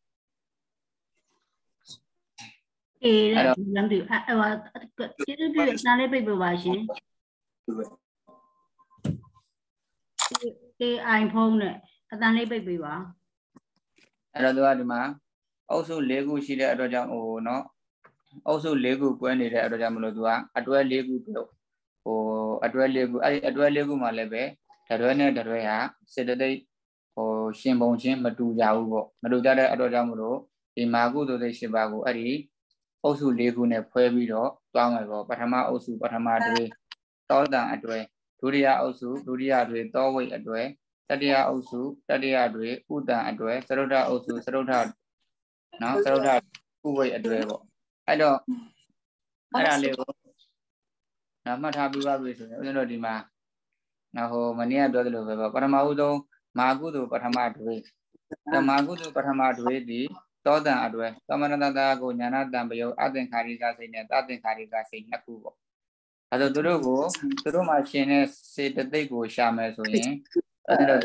Speaker 1: အေးအဲ့တော့လမ်းတူအဲ့ဟာကျေးဇူးပြုနားလေးပြပြပါရှင် AI ဖုန်းနဲ့အတန်လေးပြပြပါ
Speaker 2: အဲ့တော့သူကဒီမှာအုပ်စု၄ခုရှိတဲ့အတွက်ကြောင့်ဟိုနော်အုပ်စု၄ခုကွဲနေတဲ့အတွက်ကြောင့်မလို့သူကအတွဲ၄ခုပြုတ်ဟိုအတွဲ၄ခုအဲ့အတွဲ၄ခုမှာလည်းပဲတရွဲနဲ့တရွဲဟာစေတသိက်ဟိုရှင်ပုံချင်းမတူကြဘူးပေါ့မတူကြတဲ့အတွက်ကြောင့်မလို့ဒီမာကုသိုလ်သိက်၈ပါးကိုအဲ့ဒီအုပ်စု၄ခုနဲ့ဖွဲပြီးတော့သွားမယ်ပေါ့ပထမအုပ်စုပထမတွဲတောတန်အတွဲဒုတိယအုပ်စုဒုတိယတွဲတောဝိတ်အတွဲတတိယအုပ်စုတတိယတွဲဥတန်အတွဲသရုဒ္ဓအုပ်စုသရုဒ္ဓနော်သရုဒ္ဓဥဝိတ်အတွဲပေါ့အဲ့တော့အဲ့ဒါလေးကိုနာမှတ်ထားပြီးပါပြီဆိုရင်ဦးဇင်းတို့ဒီမှာနော်ဟိုမနေ့ကပြောသလိုပဲပေါ့ပထမဦးဆုံးမာကုသိုလ်ပထမတွဲမာကုသိုလ်ပထမတွဲဒီသောတန်အတွဲသမဏတတာကိုညာနာတံပယုတ်အသင်္ခါရိကစိတ်နဲ့တသင်္ခါရိကစိတ်နှစ်ခုပေါ့အဲဆိုသူတို့ကိုသူတို့မှာရှင်တဲ့စေတသိက်ကို ရှာမယ်ဆိုရင်အဲလို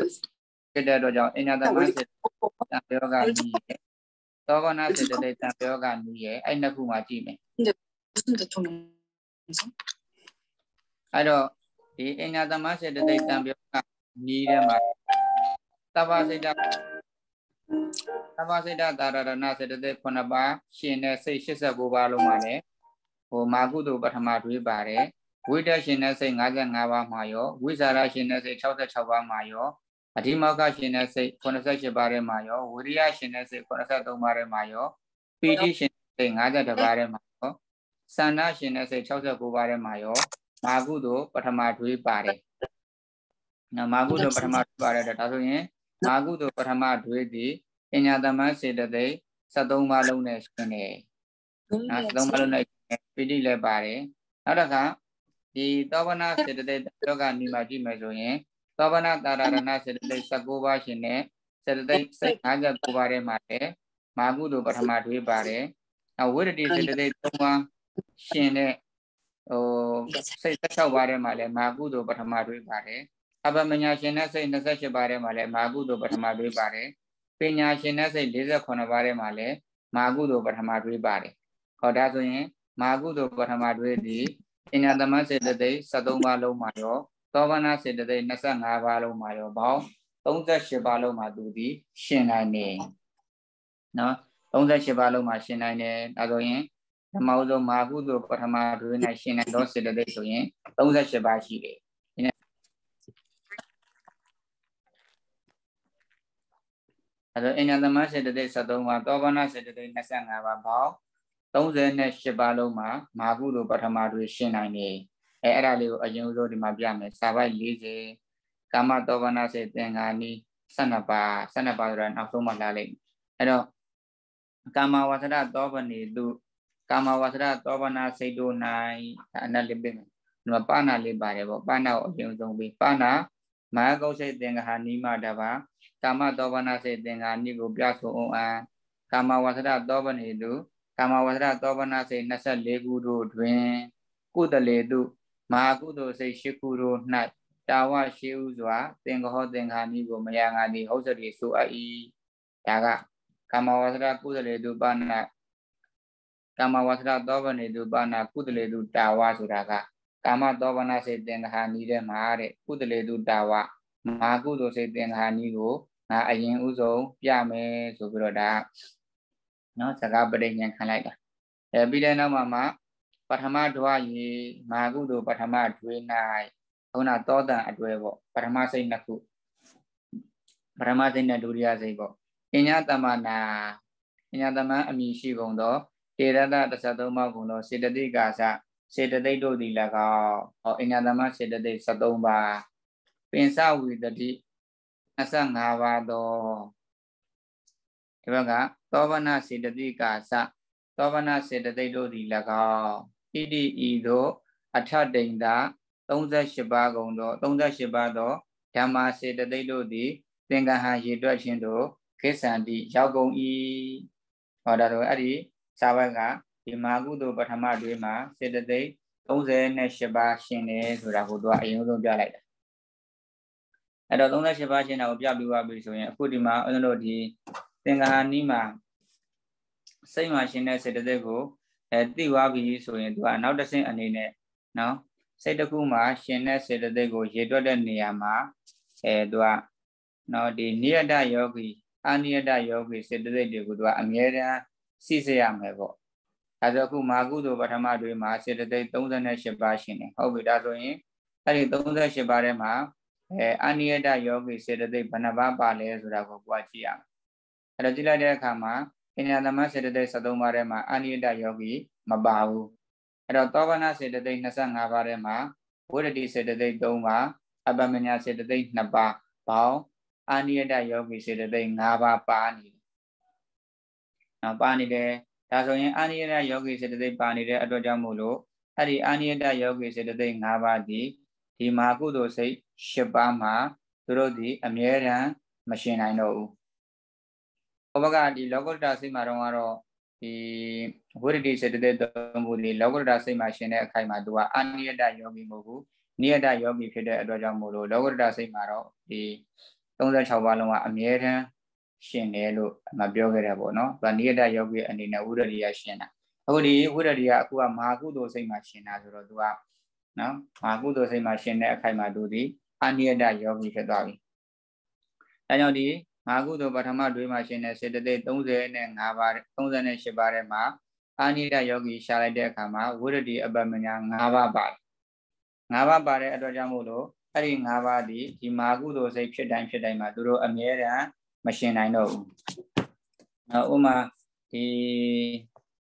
Speaker 2: ဖြစ်တဲ့အတွက်ကြောင့်အညာတမစေတံပယောကနီးရဲ့သောကနာစေတသိက်တံပယောကနီးရဲ့အဲ့နှစ်ခုမှာကြည့်မယ်အဲ့တော့ဒီအညာတမစေတသိက်တံပယောကနီးထဲမှာသဗ္ဗစေတသဗ္ဗစိတ္တတာရဏစေတသိက်9ပါးရှင်တဲ့စိတ်89ပါးလုံးမှာလည်းဟို မာကုတုပထမတွေးပါတယ်ဝိတ္တရှင်တဲ့စိတ်55ပါးမှာရောဝိဇာရရှင်တဲ့စိတ်66ပါးမှာရောအဓိမောကရှင်တဲ့စိတ်88ပါးထဲမှာရောဝိရိယရှင်တဲ့စိတ်83ပါးထဲမှာရော ပီတိရှင်တဲ့စိတ်52ပါးထဲမှာရောသန္နာရှင်တဲ့စိတ်69ပါးထဲမှာရော မာကုတုပထမတွေးပါတယ်နော်မာကုတုပထမတွေးပါတယ်ဒါဆိုရင်မာကုသိုလ်ပထမဒွေသည်ပညာသမန်းစေတသိက်73ပါးလုံးနဲ့ရှင်တယ်
Speaker 1: ။အဲ73ပါးလုံးန
Speaker 2: ဲ့ပိဋိလည်းပါတယ်။နောက်တစ်ခါဒီသောဘနာစေတသိက်ယောဂနိမကြည့်မယ်ဆိုရင်သောဘနာတာရဏစေတသိက်19ပါးရှင်နဲ့စေတသိက်59ပါးထဲမှာလည်းမာကုသိုလ်ပထမဒွေပါတယ်။နောက်ဝိရတိစေတသိက်3ပါးရှင်တဲ့ဟိုစိတ်16ပါးထဲမှာလည်းမာကုသိုလ်ပထမဒွေပါတယ်။အပမညာရှင်နဲ့စိတ်28ပါးထဲမှာလည်းမာကုသိုလ်ပထမတွေးပါတယ်ပညာရှင်နဲ့စိတ်48ပါးထဲမှာလည်းမာကုသိုလ်ပထမတွေးပါတယ်ဟောဒါဆိုရင်မာကုသိုလ်ပထမတွေးသည်ပညာသမစေတသိက်73ပါးလုံးမှာရောသောဘနာစေတသိက်25ပါးလုံးမှာရောပေါင်း38ပါးလုံးမှာသူသည်ရှင်နိုင်နေနော်38ပါးလုံးမှာရှင်နိုင်နေဒါဆိုရင်ဓမ္မဥဒ္ဓမာကုသိုလ်ပထမတွေး၌ရှင်နိုင်သောစေတသိက်ဆိုရင်38ပါးရှိတယ်အဲဆိုအညာသမစေတသိက်73ပါးသောဘာနာစေတသိက်25ပါးပေါင်း38ပါးလုံးမှာမာကုတို့ပထမတွေရှင်းနိုင်နေအဲအဲ့ဒါလေးကိုအရင်ဆုံးဒီမှာပြမယ်စာပိုက်40ကာမသောဘာနာစေသင်္ဃာနီ12ပါး12ပါးဆိုတာနောက်ဆုံးမှလာလိမ့်မယ်အဲ့တော့ကာမဝါစရသောဘနေတုကာမဝါစရသောဘနာစိတ်တို့၌အနက်လေးပြင်မယ်ဒီမှာပါဏလေးပါတယ်ပေါ့ပါဏကိုအရင်ဆုံးပြီးပါဏမဟာကုတ်စိတ်သင်္ဃာနီမတပါကာမတောဘနာစေသင်္ခါနိကိုပြဆိုအောင်အာကာမဝဆရတောဘနေတုကာမဝဆရတောဘနာစေ24ခုတို့တွင် ကုတလေတုမဟာကုသိုလ်စိတ်8ခုတို့၌တာဝရှိဥစွာ သင်္ဃဟောသင်္ခါနိကိုမယာငါတိဟုတ်စရိဆိုအပ်၏ဒါကကာမဝဆရကုတလေတုပနကာမဝဆရတောဘနေတုပနကုတလေတုတာဝဆိုတာကကာမတောဘနာစေသင်္ဃာနိတဲ့မှာတဲ့ကုတလေတုတာဝငါကုသိုလ်စိတ်သင်္ခါနီးကိုငါအရင်ဥဆုံးပြမယ်ဆိုပြီးတော့ဒါနော်စကားပရိညာခံလိုက်တာအဲပြီးတဲ့နောက်မှာမှပထမဒွါရေငါကုသိုလ်ပထမဒွေ၌ခုနသောတန်အတွေ့ပေါ့ပထမစိတ်နှစ်ခုပထမစိတ်နဲ့ဒုတိယစိတ်ပေါ့အညာတမနာအညာတမန်အမိရှိပုံတော့တေရတ33ပါးပုံတော့စေတသိက္ခာစစေတသိက်တို့သည်၎င်းဟောအညာတမန်စေတသိက်73ပါးပင်စဝီတတိ25ပါးသောဒီဘက်ကသောဗနာစေတသိကာသသောဗနာစေတသိက်တို့သည်၎င်းဣတိဤသို့ အထတိန်သာ38ပါးကုန်သော38ပါးသောဓမ္မာစေတသိက်တို့သည်သင်္ကဟရေတွက်ခြင်းတို့ခေဆန္တိရောက်ကုန်၏ဟောဒါတော့အဲ့ဒီစာဘက်ကဒီမာကုသိုလ်ပထမတွင်မှာစေတသိက်38ပါးရှင်တယ်ဆိုတာကိုသူကအရင်ဆုံးပြလိုက်တာအဲ့တော့38ပါးရှင်းတာကိုပြပြီးသွားပြီဆိုရင်အခုဒီမှာဦးဇင်းတို့ဒီသင်္ဃာနီးမှာစိတ်မှာရှင်းတဲ့စေတသိက်ကိုအဲသိသွားပြီဆိုရင်သူကနောက်တစ်ဆင့်အနေနဲ့နော်စိတ်တစ်ခုမှာရှင်တဲ့စေတသိက်ကိုရေတွက်တဲ့နေရာမှာအဲသူကနော်ဒီနိယတယောဂီအာနိယတယောဂီစေတသိက်တွေကိုသူကအမြဲတမ်းစီစစ်ရမယ်ပေါ့ဒါဆိုအခုမာကုသိုလ်ပထမတွေမှာစေတသိက်38ပါးရှင်တယ်ဟုတ်ပြီဒါဆိုရင်အဲ့ဒီ38ပါးထဲမှာအဲအနိယတယောဂီစေတသိက်ဘဏ္ဍပါ ပါလဲဆိုတာကိုကိုယ်ကကြည့်ရအောင်အဲ့တော့ကြည့်လိုက်တဲ့အခါမှာအညာသမစေတသိက်73ပါးထဲမှာအနိယတယောဂီမပါဘူးအဲ့တော့သောကနာစေတသိက်25ပါးထဲမှာဝိရတိစေတသိက်3ပါးအပမညာစေတသိက်2ပါးပေါင်းအာနိယတယောဂီစေတသိက်5ပါးပါနေတယ်။နော်ပါနေတယ်။ဒါဆိုရင်အာနိယတယောဂီစေတသိက်ပါနေတဲ့အတွက်ကြောင့်မို့လို့အဲ့ဒီအာနိယတယောဂီစေတသိက်5ပါးဒီဒီမာကုသိုလ်စိတ်၈ပါးမှာသူတို့ဒီအမြဲတမ်းမရှင်နိုင်တော့ဘူး။ဩဘကဒီလောကုတ္တရာစိတ်မှာတော့ကတော့ဒီဝိရတိစေတသိက်သုံးခုဒီလောကုတ္တရာစိတ်မှာရှင်တဲ့အခိုင်မှာသူကအနိယတယောဂီမဟုတ်ဘူး။နိယတယောဂီဖြစ်တဲ့အတွက်ကြောင့်မို့လို့လောကုတ္တရာစိတ်မှာတော့ဒီ36ပါးလုံးကအမြဲတမ်းရှင်တယ်လို့မပြောခဲ့တာပေါ့နော်။ဒါနိယတယောဂီအနေနဲ့ဝိရတိယရှင်တာ။အခုဒီဝိရတိယအခုကမဟာကုသိုလ်စိတ်မှာရှင်တာဆိုတော့သူကနော်မဟာကုသိုလ်စိတ်မှာရှင်တဲ့အခိုင်မှာသူဒီအနိယတယောဂီဖြစ်သွားပြီ။ဒါကြောင့်ဒီငါးခုသောပထမတွေမှာရှင်တဲ့စေတသိက်35ပါး38ပါးထဲမှာအာနိတယောဂီရှာလိုက်တဲ့အခါမှာဝိရတိအပမညာ5ပါးပါတယ်။5ပါးပါတဲ့အတွက်ကြောင့်မို့လို့အဲ့ဒီ5ပါးဒီဒီမာကုသိုလ်စိတ်ဖြစ်တိုင်းဖြစ်တိုင်းမှာသူတို့အမြဲတမ်းမရှင်နိုင်တော့ဘူး။နောက်ဥမာဒီ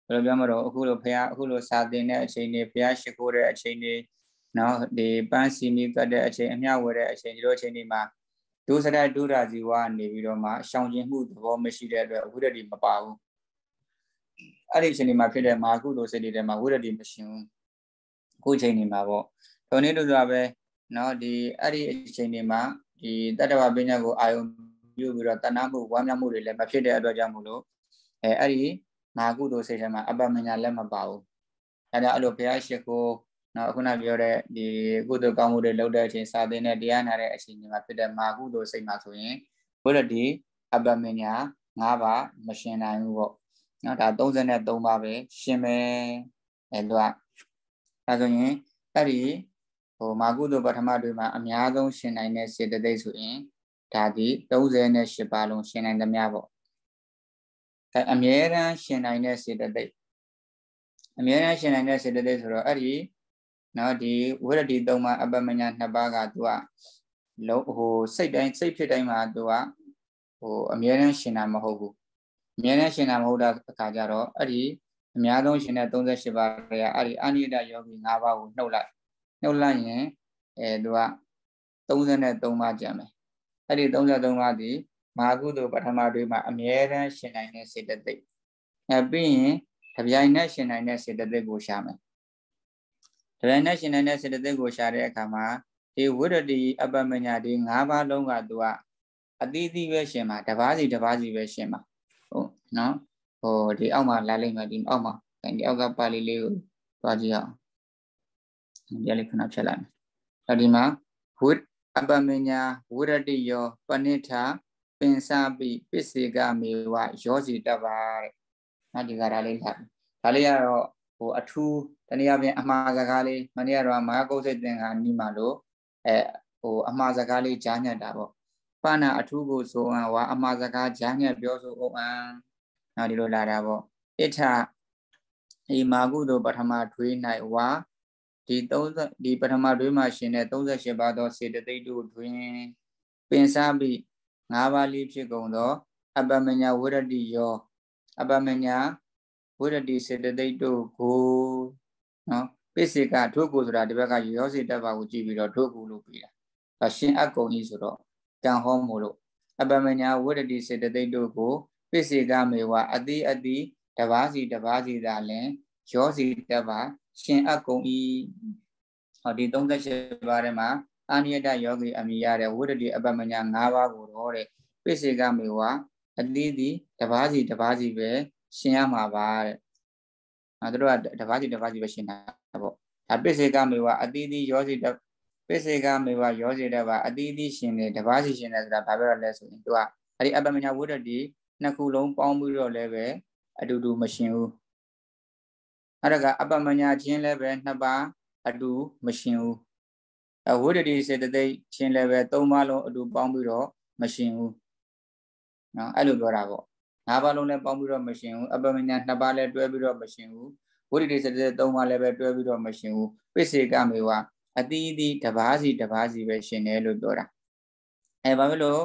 Speaker 2: ဘယ်လိုပြောမလို့အခုလိုဖះအခုလိုစာသင်တဲ့အချိန်တွေဖះရှိခိုးတဲ့အချိန်တွေနော်ဒီပန်းစီနီကတ်တဲ့အချိန်အမျှဝယ်တဲ့အချိန်ဒီလိုအချိန်ဒီမှာဒုစရဒုရာဇီဝနေပြီးတော့မှရှောင်ကျင်မှုသဘောမရှိတဲ့အတွက်ဝိရတိမပါဘူးအဲ့ဒီအချိန်ဒီမှာဖြစ်တဲ့မာ ကုသိုလ်စိတ်တွေထဲမှာဝိရတိမရှိဘူးအခုအချိန်ဒီမှာပေါ့ထုံနေလို့ဆိုတာပဲနော်ဒီအဲ့ဒီအချိန်ဒီမှာဒီတတ္တဝပညာကိုအာယုံပြုပြီးတော့တဏှာမှုဝမ်းမြောက်မှုတွေလည်းမဖြစ်တဲ့အတွက်ကြောင့်မို့လို့အဲအဲ့ဒီမာကုသိုလ်စိတ်ထဲမှာအပ္ပမညာလည်းမပါဘူးဒါကြောင့်အဲ့လိုဘုရားရှိခိုးနော်ခုနပြောတဲ့ဒီကုသိုလ်ကောင်းမှုတွေလုပ်တဲ့အချိန်စာသင်တဲ့တရားနာတဲ့အချိန်မှာဖြစ်တဲ့မာကုသိုလ်စိတ်မှာဆိုရင်ဘုရဒီအပမညာ၅ပါးမရှင်နိုင်ဘူးပေါ့နော်ဒါ33ပါးပဲရှင်မယ်အဲ့တော့ဒါဆိုရင်အဲ့ဒီဟိုမာကုသိုလ်ပထမတွေမှာအများဆုံးရှင်နိုင်တဲ့စေတသိက်ဆိုရင်ဒါဒီ38ပါးလုံးရှင်နိုင်သမျှပေါ့အဲအမြဲတမ်းရှင်နိုင်တဲ့စေတသိက်အမြဲတမ်းရှင်နိုင်တဲ့စေတသိက်ဆိုတော့အဲ့ဒီနော်ဒီဝိရတိသုံးပါအပမညာနှစ်ပါးကသူကလုံးဟိုစိတ်တိုင်းစိတ်ဖြစ်တိုင်းမှာသူကဟို အမြဲတမ်းရှင်တာမဟုတ်ဘူးအမြဲတမ်းရှင်တာမဟုတ်တဲ့အခါကျတော့အဲ့ဒီအများဆုံးရှင်တဲ့38ပါးကအဲ့ဒီအာနိယတယောဂီ၅ပါးကိုနှုတ်လိုက်နှုတ်လိုက်ရင်အဲသူက33ပါးကျန်မယ်အဲ့ဒီ33ပါးဒီမာကုသိုလ်ပထမတွေမှာအမြဲတမ်းရှင်နိုင်တဲ့စေတသိက်အဲပြီးရင်တပြိုင်နက်ရှင်နိုင်တဲ့စေတသိက်ကိုရှာမယ်တရဏရှင်နဲ့စေတသိက်ကိုရှာတဲ့အခါမှာဒီဝိရတိအပမညာဒီ၅ပါးလုံးကသူကအသီးသီးပဲရှင်မှာတပါးစီတပါးစီပဲရှင်မှာ
Speaker 1: ဟုတ်နော
Speaker 2: ်ဟိုဒီအောက်မှာလာလိုက်မယ်ဒီအောက်မှာဒီအောက်ကပါဠိလေးကိုတွားကြည့်အောင်ဒီလေးခဏဖြတ်လိုက်မယ်အဲဒီမှာဝိအပမညာဝိရတိယောပဏိထာပင်စပိပစ္စေကမေဝယောစီတပါတဲ့နော်ဒီကရာလေးလာဒါလေးကတော့ဟိုအထူးတနည်းအားဖြင့်အမှားစကားလေးမနေ့ကတော့မဟာကုတ်စိတ်သင်္ခါနီးမှလို့အဲဟိုအမှားစကားလေးကြားညက်တာပေါ့ပဏာအထူးကိုဆိုအံဝါအမှားစကားကြားညက်ပြောဆိုအောင်အံနော်ဒီလိုလာတာပေါ့အဋ္ဌဒီမာကုသို့ ပထမထွေး၌ဝါဒီ30ဒီပထမတွင်းမှာရှင်တဲ့38ပါးသောစေတသိက်တို့တွင်ပင်စားပြီး၅ပါးလေးဖြစ်ကုန်သော အပမညာဝရတိယောအပမညာဝိရတိစေတသိက်တို့ကိုနော်ပိစိကထိုးကိုဆိုတာဒီဘက်ကရောစေတပ်ပါကိုကြည့်ပြီးတော့ထိုးကိုလို့ပြီးတာဒါရှင်အကုံကြီးဆိုတော့တန်ဟောမို့လို့အပမညာဝိရတိစေတသိက်တို့ကိုပိစိကမေဝအတိအတိတပါးစီတပါးစီသာလင်ရောစီတပ်ပါရှင်အကုံဤဟောဒီ38ပါးထဲမှာအာနိယတယောဂီအမိရတဲ့ဝိရတိအပမညာ5ပါးကိုတော့တဲ့ပိစိကမေဝအတိတိတပါးစီတပါးစီပဲရှင်ရမှာပါတဲ့။အဲတို့ကတပါးစီတပါးစီပဲရှင်တာပေါ့။ဒါပိစေကမေဝအတီးတီရောစီတပိစေကမေဝရောစီတပါအတီးတီရှင်တယ်တပါးစီရှင်တယ်ဆိုတာဘာပြောရလဲဆိုရင်သူကအဲ့ဒီအပ္ပမညာဝိတ္တတိနှစ်ခုလုံးပေါင်းပြီးတော့လည်းပဲအတူတူမရှင်ဘူး။အဲ့ဒါကအပ္ပမညာချင်းလည်းပဲနှစ်ပါးအတူမရှင်ဘူး။အဝိတ္တတိစေတသိက်ချင်းလည်းပဲသုံးပါးလုံးအတူပေါင်းပြီးတော့မရှင်ဘူး။နော်အဲ့လိုပြောတာပေါ့။ငါးပါးလုံးလည်းပေါင်းပြီးတော့မရှင်ဘူးအပမညာနှစ်ပါးလည်းတွဲပြီးတော့မရှင်ဘူးဝိရိတိစတဲ့သုံးပါးလည်းပဲတွဲပြီးတော့မရှင်ဘူးပိစေကမေဝအတိအသီးတပါးစီတပါးစီပဲရှင်တယ်လို့ပြောတာအဲဘာဖြစ်လို့သူ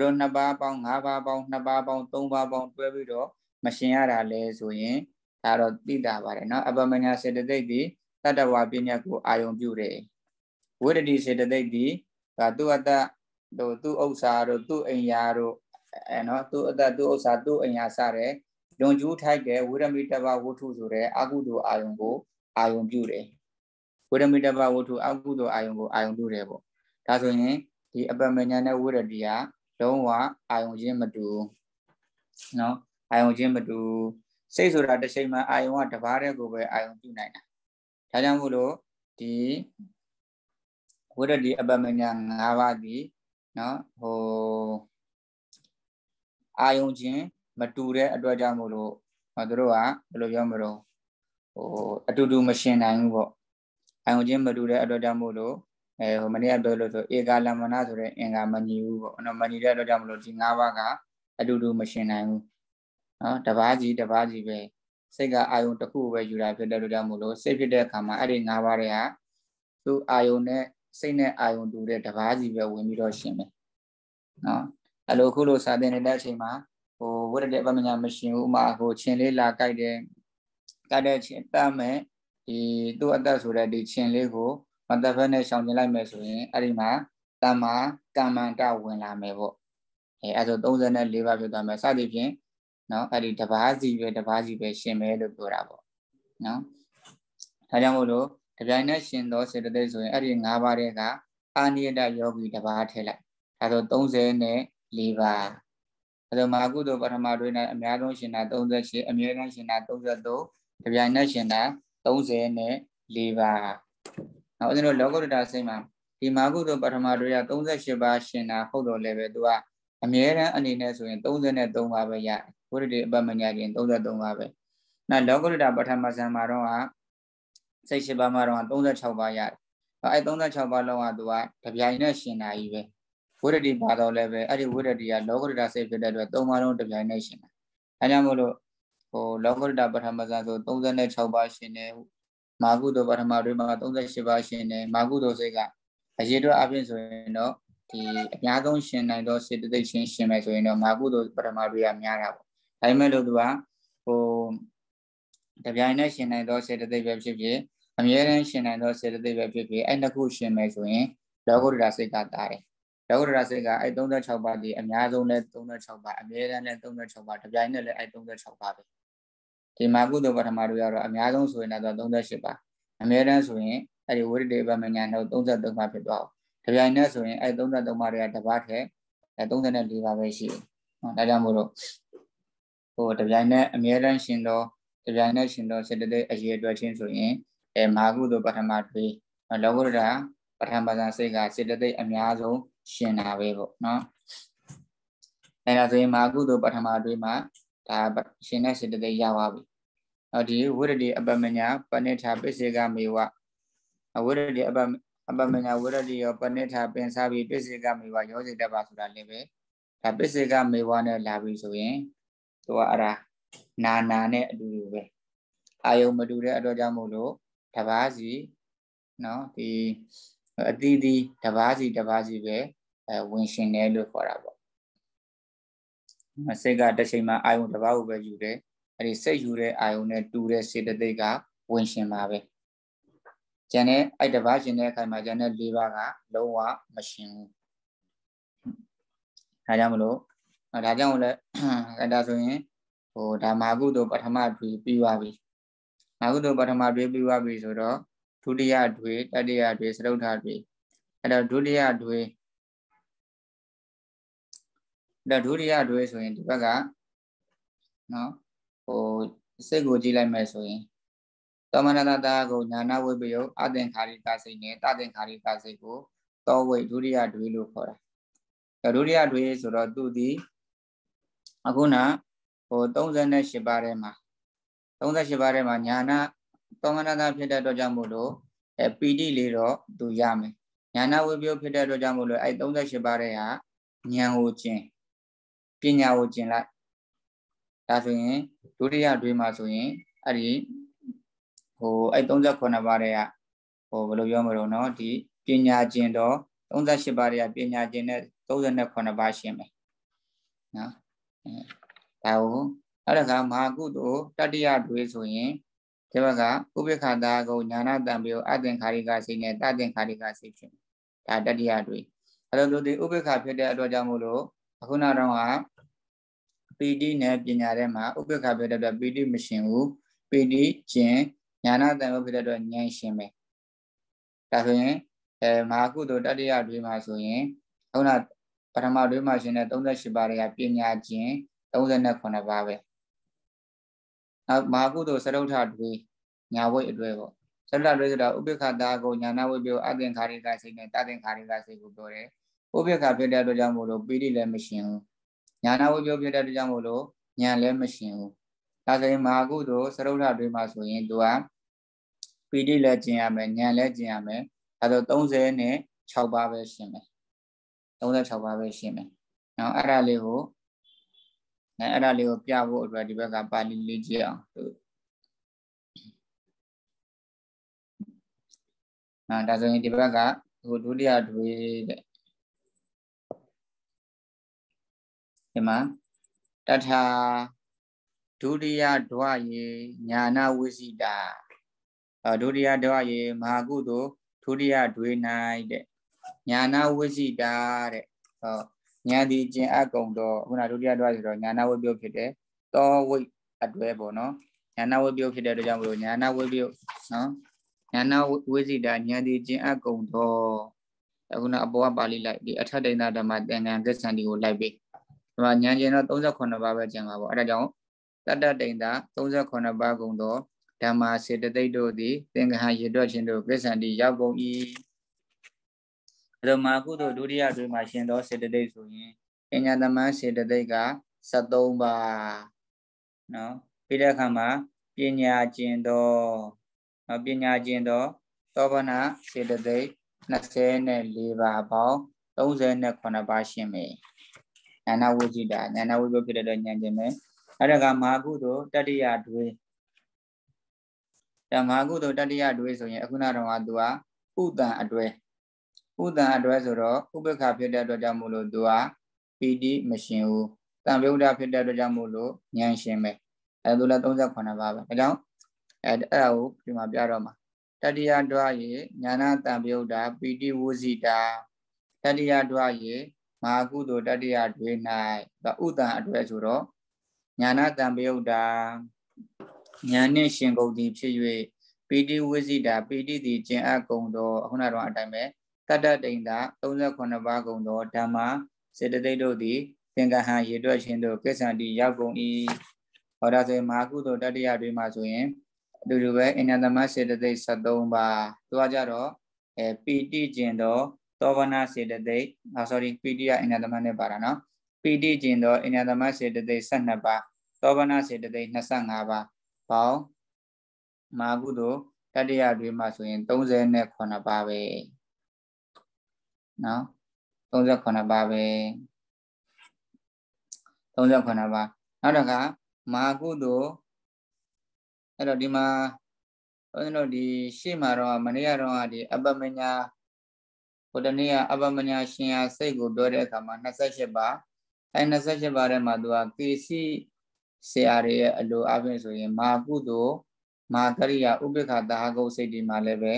Speaker 2: တို့နှစ်ပါးပေါင်းငါးပါးပေါင်းနှစ်ပါးပေါင်းသုံးပါးပေါင်းတွဲပြီးတော့မရှင်ရတာလဲဆိုရင်ဒါတော့သိတာပါတယ်နော်အပမညာစေတသိက်ဒီတတ္တဝါပညာကိုအာယုံပြုတယ်ဝိရတိစေတသိက်ဒီဒါသူအတ္တတို့သူဥစ္စာတို့သူအိမ်ယာတို့အဲနော်သူ့အတ္တသူ့ဥစ္စာသူ့အညာစတဲ့လွန်ကျူးထိုက်တဲ့ဝိရမိတ္တဘဝုထုဆိုတဲ့အကုသိုလ်အာယုံကိုအာယုံပြုတယ်ဝိရမိတ္တဘဝုထုအကုသိုလ်အာယုံကိုအာယုံပြုတယ်ပေါ့ဒါဆိုရင်ဒီအပမညာနဲ့ဝိရတိကလုံးဝအာယုံချင်းမတူနော်အာယုံချင်းမတူ စိတ်ဆိုတာတစ်ချိန်မှာအာယုံကတပါးတည်းကိုပဲအာယုံပြုနိုင်တာဒါကြောင့်မို့လို့ဒီဝိရတိအပမညာ၅ပါးဒီနော်ဟိုအာယုံချင်း မတူတဲ့အတွက်ကြောင့်မို့လို့သူတို့ကဘယ်လိုပြောမလို့ဟိုအတူတူမရှင်နိုင်ဘူးပေါ့အာယုံချင်းမတူတဲ့အတွက်ကြောင့်မို့လို့အဲဟိုမနေ့ကပြောလို့ဆိုဧကလမဏဆိုတဲ့အင်္ဂါမညီဘူးပေါ့နော်မညီတဲ့အတွက်ကြောင့်မလို့ဒီ၅ပါးကအတူတူမရှင်နိုင်ဘူးနော်တပါးကြီးတပါးကြီးပဲစိတ်ကအာယုံတစ်ခုပဲယူတာဖြစ်တဲ့အတွက်ကြောင့်မို့လို့စိတ်ဖြစ်တဲ့အခါမှာအဲ့ဒီ၅ပါးတွေကသူ့အာယုံနဲ့စိတ်နဲ့အာယုံတူတဲ့တပါးကြီးပဲဝင်ပြီးတော့ရှင်မယ်နော်အဲ့လိုခုလိုစာသင်နေတဲ့အချိန်မှာဟိုဝိရတဲ့အပမညာမရှင်ဘူးဥမာဟိုချင်းလေးလာကြိုက်တယ်ကြိုက်တဲ့ချင်းတတ်မဲ့ဒီသူ့အသက်ဆိုတဲ့ဒီချင်းလေးကိုမတဖက်နဲ့ရှောင်ကျင်လိုက်မယ်ဆိုရင်အဲ့ဒီမှာတမ္မာကမ္မန္တဝင်လာမယ်ပေါ့အဲအဲ့ဆို34ပါးပြောသွားမယ်စသည်ဖြင့်နော်အဲ့ဒီတဘာစီပဲတဘာစီပဲရှင်ပဲလို့ပြောတာပေါ့နော်ဒါကြောင့်မို့လို့တပြိုင်နက်ရှင်သောစေတသိက်ဆိုရင်အဲ့ဒီ၅ပါးတည်းကအာနိယတယောဂီတဘာထည့်လိုက်ဒါဆို30နဲ့၄ပါးအလိုမာကုသိုလ်ပထမတွင်အများဆုံးရှင်တာ38အမြဲတမ်းရှင်တာ33တပြိုင်နက်ရှင်တာ30နဲ့၄ပါးနောက်ဦးဇင်းတို့လောကုတ္တရာစိတ်မှာဒီမာကုသိုလ်ပထမတွင်38ပါးရှင်တာဟုတ်တော်လည်းပဲသူကအမြဲတမ်းအနေနဲ့ဆိုရင်33ပါးပဲရတယ်ဝိရတိအပမညာကျင်33ပါးပဲနောက်လောကုတ္တရာပထမဇန်မှာတော့စိတ်ရှိပါမှာတော့36ပါးရတယ်အဲ36ပါးလုံးကသူကတပြိုင်နက်ရှင်တာကြီးပဲဝိရတိပါတော့လည်းပဲအဲ့ဒီဝိရတိကလောကုတ္တရာစိတ်ဖြစ်တဲ့အတွက်၃ပါးလုံးတစ်ပြိုင်တည်းရှင်တယ်။အဲကြောင့်မို့လို့ဟိုလောကုတ္တရာပထမဇာဆို36ပါးရှင်တယ်။မာကုတ္တပထမတွေမှာ38ပါးရှင်တယ်။မာကုတ္တစိတ်ကအရေအတွက်အပြင်ဆိုရင်တော့ဒီအများဆုံးရှင်နိုင်သောစေတသိက်ရှင်ရှင်မယ်ဆိုရင်တော့မာကုတ္တပထမတွေကများတာပေါ့။ဒါပေမဲ့လို့သူကဟိုတစ်ပြိုင်တည်းရှင်နိုင်သောစေတသိက်ပဲဖြစ်ဖြစ်အမြဲတမ်းရှင်နိုင်သောစေတသိက်ပဲဖြစ်ဖြစ်အဲ့နှစ်ခုရှင်မယ်ဆိုရင်လောကုတ္တရာစိတ်ကတားတယ်။ရာဟုတရစိတ်ကအဲ့36ပါးဒီအများဆုံးနဲ့36ပါးအမြဲတမ်းနဲ့36ပါးတပြိုင်နက်လည်းအဲ့36ပါးပဲဒီမှာကုသိုလ်ပထမတို့ရတော့အများဆုံးဆိုရင်တော့38ပါးအမြဲတမ်းဆိုရင်အဲ့ဒီဝိရဒေပမညာတော့33ပါးဖြစ်သွားအောင်တပြိုင်နက်ဆိုရင်အဲ့33ပါးတွေကတပါးထက်34ပါးပဲရှိတယ်နော်ဒါကြောင့်မို့လို့ဟိုတပြိုင်နက်အမြဲတမ်းရှင်တော့တပြိုင်နက်ရှင်တော့စေတသိက်အရေအတွက်ချင်းဆိုရင်အဲမာကုသိုလ်ပထမတွေလောကုတ္တရာပထမပဇာစိတ်ကစေတသိက်အများဆုံးရှင်တာပဲပေါ့နော်အဲဒါဆိုရင်မာကုသိုလ်ပထမအတွင်းမှာဒါရှင်တဲ့စေတသိက်ရပါပြီဟောဒီဝိရတိအပမညာပဏိထာပိစေကမေဝဝိရတိအပအပမညာဝိရတိရောပဏိထာပင်စားပြီးပိစေကမေဝရောစေတပါဆိုတာလည်းပဲဒါပိစေကမေဝနဲ့လာပြီဆိုရင်သူကအဲ့ဒါနာနာနဲ့အတူတူပဲအာယုံမတူတဲ့အတွက်ကြောင့်မို့လို့တပါးစီနော်ဒီအတီးတီးတပါးစီတပါးစီပဲအဲဝင်ရှင်တယ်လို့ခေါ်တာပေါ့စိတ်ကတစ်ချိန်မှာအာယုံတစ်ပါးကိုပဲယူတယ်အဲဒီစိတ်ယူတဲ့အာယုံနဲ့တူတဲ့စေတသိက်ကဝင်ရှင်ပါပဲကျန်တဲ့အဲ့တစ်ပါးရှင်တဲ့အခါမှာကျန်တဲ့၄ပါးကလုံးဝမရှင်ဘူးဒါကြောင့်မလို့ဒါကြောင့်လည်းဒါဆိုရင်ဟိုဒါမာကုသိုလ်ပထမတွေ့ပြီးသွားပြီမာကုသိုလ်ပထမတွေ့ပြီးသွားပြီဆိုတော့ဒုတိယတွေတတိယတွေစတုထ
Speaker 1: တွေအဲ့တော့ဒုတိယတွေအဲ့တော့ဒုတိယတွေဆိုရင်ဒီဘက်ကနော်ဟိုစိတ်ကိုကြည့်လ
Speaker 2: ိုက်မယ်ဆိုရင်သမဏတတာကိုညာနာဝိပယုအသင်္ခါရိကစိတ်နဲ့တသင်္ခါရိကစိတ်ကိုသောဝိဒုတိယတွေလို့ခေါ်တာအဲဒုတိယတွေဆိုတော့သူဒီအခုနဟို38ပါးထဲမှာ38ပါးထဲမှာညာနာကောင်းကနာသာဖြစ်တဲ့အတွက်ကြောင့်မို့လို့အဲပီတိလေးတော့သူရမယ်ညာနာဝိပယုတ်ဖြစ်တဲ့အတွက်ကြောင့်မို့လို့အဲ38ပါးတဲ့ဟာဉာဏ်ကိုကျင်ပညာကိုကျင်လိုက်ဒါဆိုရင်ဒုတိယတွေးမှာဆိုရင်အဲ့ဒီဟိုအဲ38ပါးတဲ့ကဟိုဘယ်လိုပြောမလို့နော်ဒီပညာကျင်တော့38ပါးတဲ့ကပညာကျင်တဲ့38ပါးရှင်းမယ်နော်ဒါကိုအဲ့ဒါကမဟာကုသိုလ်တတိယတွေးဆိုရင်ဒီဘက်ကဥပိ္ပခတာကုညာနာတံပြောအတ္တင်္ခာရိကစိတ်နဲ့တတ္တင်္ခာရိကစိတ်ဖြစ်ဒါတတိယတွေအဲ့လိုလို့ဒီဥပိ္ပခဖြစ်တဲ့အတွက်ကြောင့်မို့လို့အခုနောက်တော့ကပီတိနဲ့ပညာထဲမှာဥပိ္ပခဖြစ်တဲ့အတွက်ပီတိမရှင်ဘူးပီတိကျင်ညာနာတံပြောဖြစ်တဲ့အတွက်ဉာဏ်ရှင်ပဲဒါဆိုရင်အဲမဟာကုသိုလ်တတိယတွေမှာဆိုရင်ခုနပထမတွေမှာရှင်တဲ့38ပါးတွေကပညာကျင်39ပါးပဲနောက်မဟာကုသိုလ်စရုဋ္ဌတွေညာဝိတ်အတွဲပေါ့စရုဋ္ဌတွေဆိုတာဥပိ္ပခတာကိုညာနာဝိပြောအသင်္ခါရိကစိတ်နဲ့တသင်္ခါရိကစိတ်ကိုပြောတယ်ဥပိ္ပခဖြစ်တဲ့အတွက်ကြောင့်မို့လို့ပီတိလည်းမရှင်ဘူးညာနာဝိပြောဖြစ်တဲ့အတွက်ကြောင့်မို့လို့ညာလည်းမရှင်ဘူးဒါဆိုရင်မဟာကုသိုလ်စရုဋ္ဌတွေမှာဆိုရင်သူကပီတိလည်းကျင်ရမယ်ညာလည်းကျင်ရမယ်ဒါဆို30နဲ့6ပါးပဲရှင်မယ်36ပါးပဲရှင်မယ်နော်အဲ့ဒါလေးက
Speaker 1: ိုအဲအဲ့ဒါလေးကိုပြဖို့အတွက်ဒီဘက်ကပါဠိလေးကြည့်အောင်သူအဲဒါဆိုရင်ဒီဘက်ကဟိုဒုတိယတွေတဲ့ဒီမှာတထာဒုတိယဒွယေည
Speaker 2: ာနာဝိစီတာဒုတိယဒွယေမဟာကုသိုလ်ဒုတိယဒွေ၌တဲ့ညာနာဝိစီတာတဲ့ဟောဉာဏ်ဒီကျင်အကုံတော့ခုနဒုတိယတွားဆိုတော့ဉာဏဝိပယုတ်ဖြစ်တယ်သောဝိအတွဲပေါ့နော်ဉာဏဝိပယုတ်ဖြစ်တဲ့အတွက်ကြောင့်မလို့ဉာဏဝိပယုတ်နော်ဉာဏဝိစိတာဉာဏ်ဒီကျင်အကုံတော့အခုနအပေါ်ကပါဠိလိုက်ဒီအထက်ဒိဋ္ဌဓမ္မသင်္ကန်းသစ္ဆန်ဒီကိုလိုက်ပြီးဒီမှာဉာဏ်ကျင်တော့38ပါးပဲကျင်ပါပေါ့အဲဒါကြောင့်တတ္တဒိဋ္ဌ38ပါးကုံတော့ဓမ္မစေတသိက်တို့သည်သင်္ကဟရေတွက်ခြင်းတို့ကိစ္ဆန်ဒီရောက်ကုန်၏ပထမကုသိုလ်ဒုတိယတွင်မှာရှင်သောစေတသိက်ဆိုရင်အညာသမန်းစေတသိက်က73ပါနော်ပြီးတဲ့အခါမှာပညာကျင်သောနော်ပညာကျင်သောသောဘနာစေတသိက်24ပါပေါင်း38ပါရှင်မယ်ညာနာဝိจิตာညာနာဝိပ္ပဖြစ်တဲ့ညာကျင်မယ်အဲ့ဒါကမဟာကုသိုလ်တတိယတွင်ဓမ္မကုသိုလ်တတိယတွင်ဆိုရင်အခုနကတော့ကသူကဥတ္တံအတွဲဥဒံအတွက်ဆိုတော့ဥပ္ပခါဖြစ်တဲ့အတွက်ကြောင့်မို့လို့သူကပီတိမရှင်ဘူးတံပြုဒ္ဒဖြစ်တဲ့အတွက်ကြောင့်မို့လို့ဉာဏ်ရှင်ပဲအဲဒါလည်း38ပါပဲဒါကြောင့်အဲအဲ့ဒါကိုဒီမှာပြတော့မှာတတိယဒွါယေညာနာတံပြုဒ္ဒပီတိဝုဇိတာ တတိယဒွါယေမဟာကုသိုလ်တတိယတွေ၌ဥဒံအတွက်ဆိုတော့ညာနာတံပြုဒ္ဒညာနှင့်ရှင်ကုန်သည်ဖြစ်၍ပီတိဝိဇိတာ ပီတိသည်ကျင်အပ်ကုန်သောအခုနကတော့အတိုင်းပဲတတ္တတိန်တာ38ပါးကုန်သောဓမ္မစေတသိက်တို့သည်သင်္ကဟံရေတွက်ခြင်းတို့ကိစ္ဆန္တိရောက်ကုန်၏ဟောဒါဆိုရင်မဟာကုသိုလ်တတ္တရတွေမှာဆိုရင်အတူတူပဲအနန္တမစေတသိက်73ပါးသူကကြတော့အဲပီတိကျင်သောသောဘနာစေတသိက်အာ sorry ပီတိယအနန္တမနဲ့ပါတာနော်ပီတိကျင်သောအနန္တမစေတသိက်12ပါးသောဘနာစေတသိက်25ပါးပေါင်းမာကုသိုလ်တတ္တရတွေမှာဆိုရင်38ပါးပဲ
Speaker 1: နော်38ပါပဲ38ပါနောက်တစ်ခါမာကုသို့
Speaker 2: အဲ့တော့ဒီမှာဘုန်းကြီးတို့ဒီရှေ့မှာတော့မနေ့ကတော့ဒီအပ္ပမညာဟိုတနေ့ကအပ္ပမညာရှင်ဟာစိတ်ကိုပြောတဲ့အခါမှာ28ပါအဲ28ပါထဲမှာသူကကိစီဆရာတွေရဲ့အလိုအပြင်ဆိုရင် မာကုသို့မာကရိယာဥပိ္ပခာတာဟဂုတ်စိတ်ဒီမှာလည်းပဲ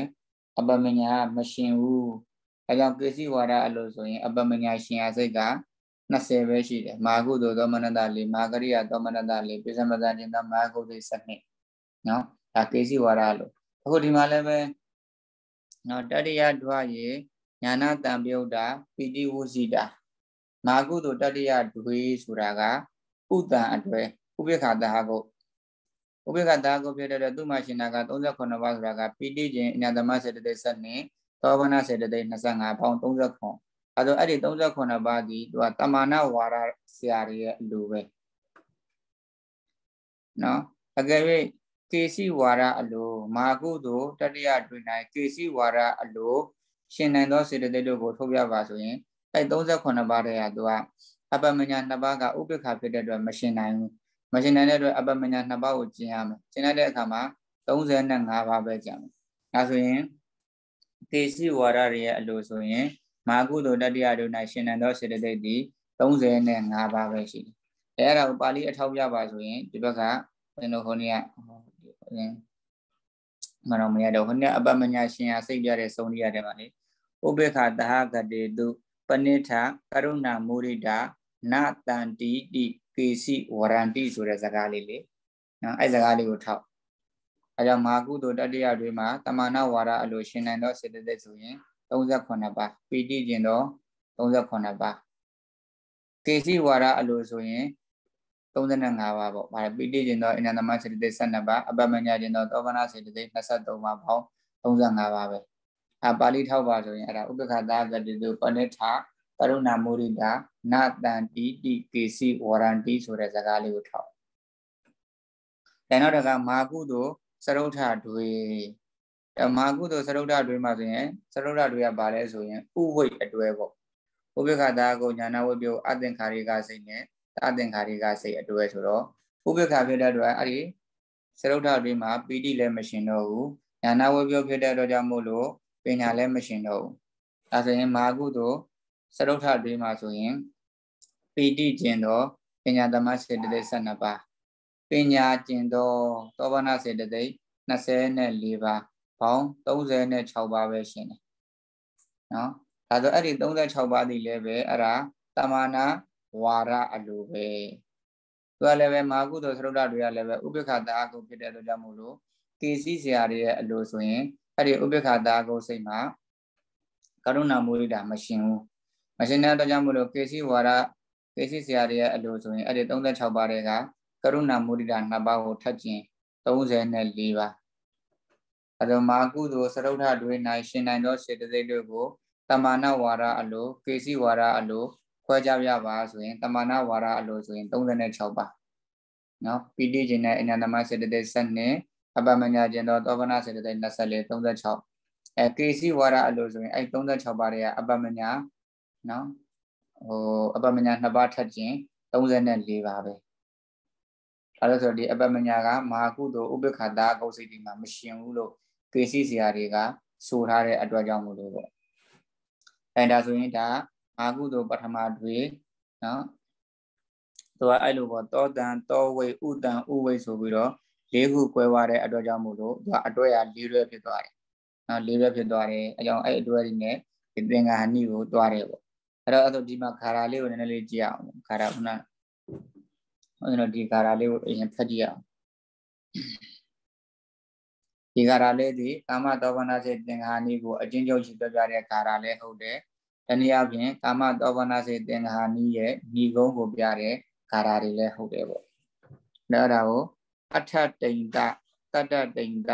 Speaker 2: အပ္ပမညာမရှင်ဘူးအဲကြောင့်ကေစီဝါဒအလိုဆိုရင်အပမညာရှင်အစိတ်က20ပဲရှိတယ်မာကုသိုလ်သောမနတလေးမာကရိယသောမနတလေးပိစမသန်ခြင်းသောမာကုသိစနစ်နော်ဒါကေစီဝါဒလို့အခုဒီမှာလည်းပဲနော်တတိယဓဝရေညာနာတံပြုတ်တာပိတိဝုစီတာမာကုသိုလ်တတိယဓွေဆိုတာကဥတံအတွဲဥပိ္ပခာတဟကုဥပိ္ပခာတဟကုဖြစ်တဲ့သူ့မှာရှင်နာက38ပါးဆိုတာကပိတိခြင်းအညာသမစေတသိက်စနစ်သောဘနာစေတသိက်25ပေါင်း39အဲဆိုအဲ့ဒီ39ပါးကြီးသူကတမာနာဝါရဆရာတွေရဲ့အလိုပဲ
Speaker 1: နော်အကယ်၍ကေ
Speaker 2: စီဝါရအလို မာကုသိုလ်တတရတွင်၌ကေစီဝါရအလိုရှင်နိုင်သောစေတသိက်တို့ကိုထုတ်ပြပါဆိုရင်အဲ့39ပါးတည်းကသူကအပမညာ2ပါးကဥပိ္ပခဖြစ်တဲ့အတွက်မရှင်နိုင်ဘူးမရှင်နိုင်တဲ့အတွက်အပမညာ2ပါးကိုကျင့်ရမယ်ကျင့်ရတဲ့အခါမှာ35ပါးပဲကျင့်မယ်ဒါဆိုရင်တေရှိဝါဒရဲ့အလိုဆိုရင် မာကုသိုလ်တတ္တရာတို့၌ရှင်နံသောစေတသိက်သည်35ပါးပဲရှိတယ်။အဲအဲ့ဒါကိုပါဠိအထောက်ပြပါဆိုရင်ဒီဘက်ကဘယ်လိုခေါ်နေရမတော်မရတော့ဟိုနေ့အပမညာရှင်ဟာစိတ်ပြတဲ့ဆုံးရရတယ်ပါလေ။ဥပေက္ခသဟဂတေတုပဏိထကရုဏာမုရိဒနတန္တိတိကေစီဝရန္တိဆိုတဲ့ဇာတ်ကားလေးလေ။နော်အဲဇာတ်ကားလေးကိုထောက်အဲကြောင့်မာကုသိုလ်တတ္တရတွေမှာတမာနဝါဒအလိုရှင်နိုင်သောစေတသိက်ဆိုရင်38ပါပီတိကျင်သော38ပါကေစီဝါဒအလိုဆိုရင်35ပါပေါ့ဗါပီတိကျင်သောအနန္တမစေတသိက်12ပါအပမညာကျင်သောသောဗနာစေတသိက်23ပါပေါင်း35ပါပဲအပါဠိထောက်ပါဆိုရင်အဲ့ဒါဥပက္ခသာသတိတုပဏိထကရုဏာမုရိတာနာတန်တီတိကေစီဝရန်တီဆိုတဲ့ဇာတ်ကားလေးကိုထောက်။ဒါနောက်တကမာကုတို့စရုဋ္ဌတွေမဟာကုသိုလ်စရုဋ္ဌတွေမှာဆိုရင်စရုဋ္ဌတွေကဘာလဲဆိုရင်ဥဝိတ်အတွဲပေါ့ဥပိ္ပခတာကုညာနာဝိပယအသင်္ခါရိကစိတ်နဲ့အသင်္ခါရိကစိတ်အတွဲဆိုတော့ဥပိ္ပခဖြစ်တဲ့အတွက်အဲ့ဒီစရုဋ္ဌတွေမှာပီတိလည်းမရှင်တော့ဘူးညာနာဝိပယဖြစ်တဲ့အတွက်ကြောင့်မို့လို့ပညာလည်းမရှင်တော့ဘူးဒါဆိုရင်မဟာကုသိုလ်စရုဋ္ဌတွေမှာဆိုရင်ပီတိကျင်တော့ပညာသမစေတသိက်12ပါးပညာကျင်သောသောဘာနာစေတသိက်24ပါးပေါင်း36ပါးပဲရှင်တယ်
Speaker 1: ။နော်။
Speaker 2: ဒါဆိုအဲ့ဒီ36ပါးဒီလည်းပဲအဲ့ဒါတမာနာဝါရအလိုပဲ။သူကလည်းပဲမာကုသိုလ်သရုပ်ဓာတ်တွေကလည်းပဲဥပိ္ပခတာအကုဖြစ်တဲ့အတွက်ကြောင့်မို့လို့တေစီဆရာတွေရဲ့အလိုဆိုရင်အဲ့ဒီဥပိ္ပခတာအကုစိတ်မှာကရုဏာမူရိတာမရှင်ဘူး။မရှင်တဲ့အတွက်ကြောင့်မို့လို့ကေစီဝါရကေစီဆရာတွေရဲ့အလိုဆိုရင်အဲ့ဒီ36ပါးတွေကရုဏာမုဒိတာနှစ်ပါးကိုထပ်ကျင်34ပါးအရမကုသိုလ်စရုဒ္ဓတွေ၌ရှင်နိုင်သောစေတသိက်တို့ကိုတမာနဝါရအလိုကေစီဝါရအလိုခွဲကြပြပါဆိုရင်တမာနဝါရအလိုဆိုရင်36ပါနော်ပီတိခြင်းနဲ့အညာသမစေတသိက်7အပမညာခြင်းသောသောဗနာစေတသိက်24 36အဲကေစီဝါရအလိုဆိုရင်အဲ36ပါးတွေကအပမညာနော်ဟိုအပမညာနှစ်ပါးထပ်ခြင်း34ပါပဲ။ဒါလို့ဆိုတော့ဒီအပမညာကမဟာကုသိုလ်ဥပ္ပခန္ဓာအကုသိတ်ဒီမှာမရှင်ဘူးလို့ကေစီဆရာတွေကဆိုထားတဲ့အတွက်ကြောင့်မို့လို့ပေါ့။အဲဒါဆိုရင်ဒါမဟာကုသိုလ်ပထမတွေနော်သူကအဲ့လိုပေါ့တောတန်တောဝိဥတန်ဥဝိဆိုပြီးတော့လေးခု꿰ွားတဲ့အတွက်ကြောင့်မို့လို့သူကအတွဲရ၄ရွဲဖြစ်သွားတယ်။နော်၄ရွဲဖြစ်သွားတယ်။အကြောင်းအဲ့အတွဲဒီနဲ့သင်္ဃာဟဏိကိုတွားတယ်ပေါ့။အဲ့တော့အဲ့တော့ဒီမှာခါရာလေးကိုနည်းနည်းလေးကြည့်အောင်ခါရာခုနကျွန်တော်ဒီဂါရာလေးကိုအရင်ဖတ်ကြည့်အောင်ဒီဂါရာလေးဒီကာမတောဘနာစေသင်္ခါနီကိုအချင်းချင်းရှိပြပြတဲ့ဂါရာလေးဟုတ်တယ်တနည်းအားဖြင့်ကာမတောဘနာစေသင်္ခါနီရဲ့ဤကုန်းကိုပြတဲ့ဂါရာတွေလည်းဟုတ်တယ်ပေါ့ဒါအဲ့ဒါကိုအထတိန်တတတတိန်တ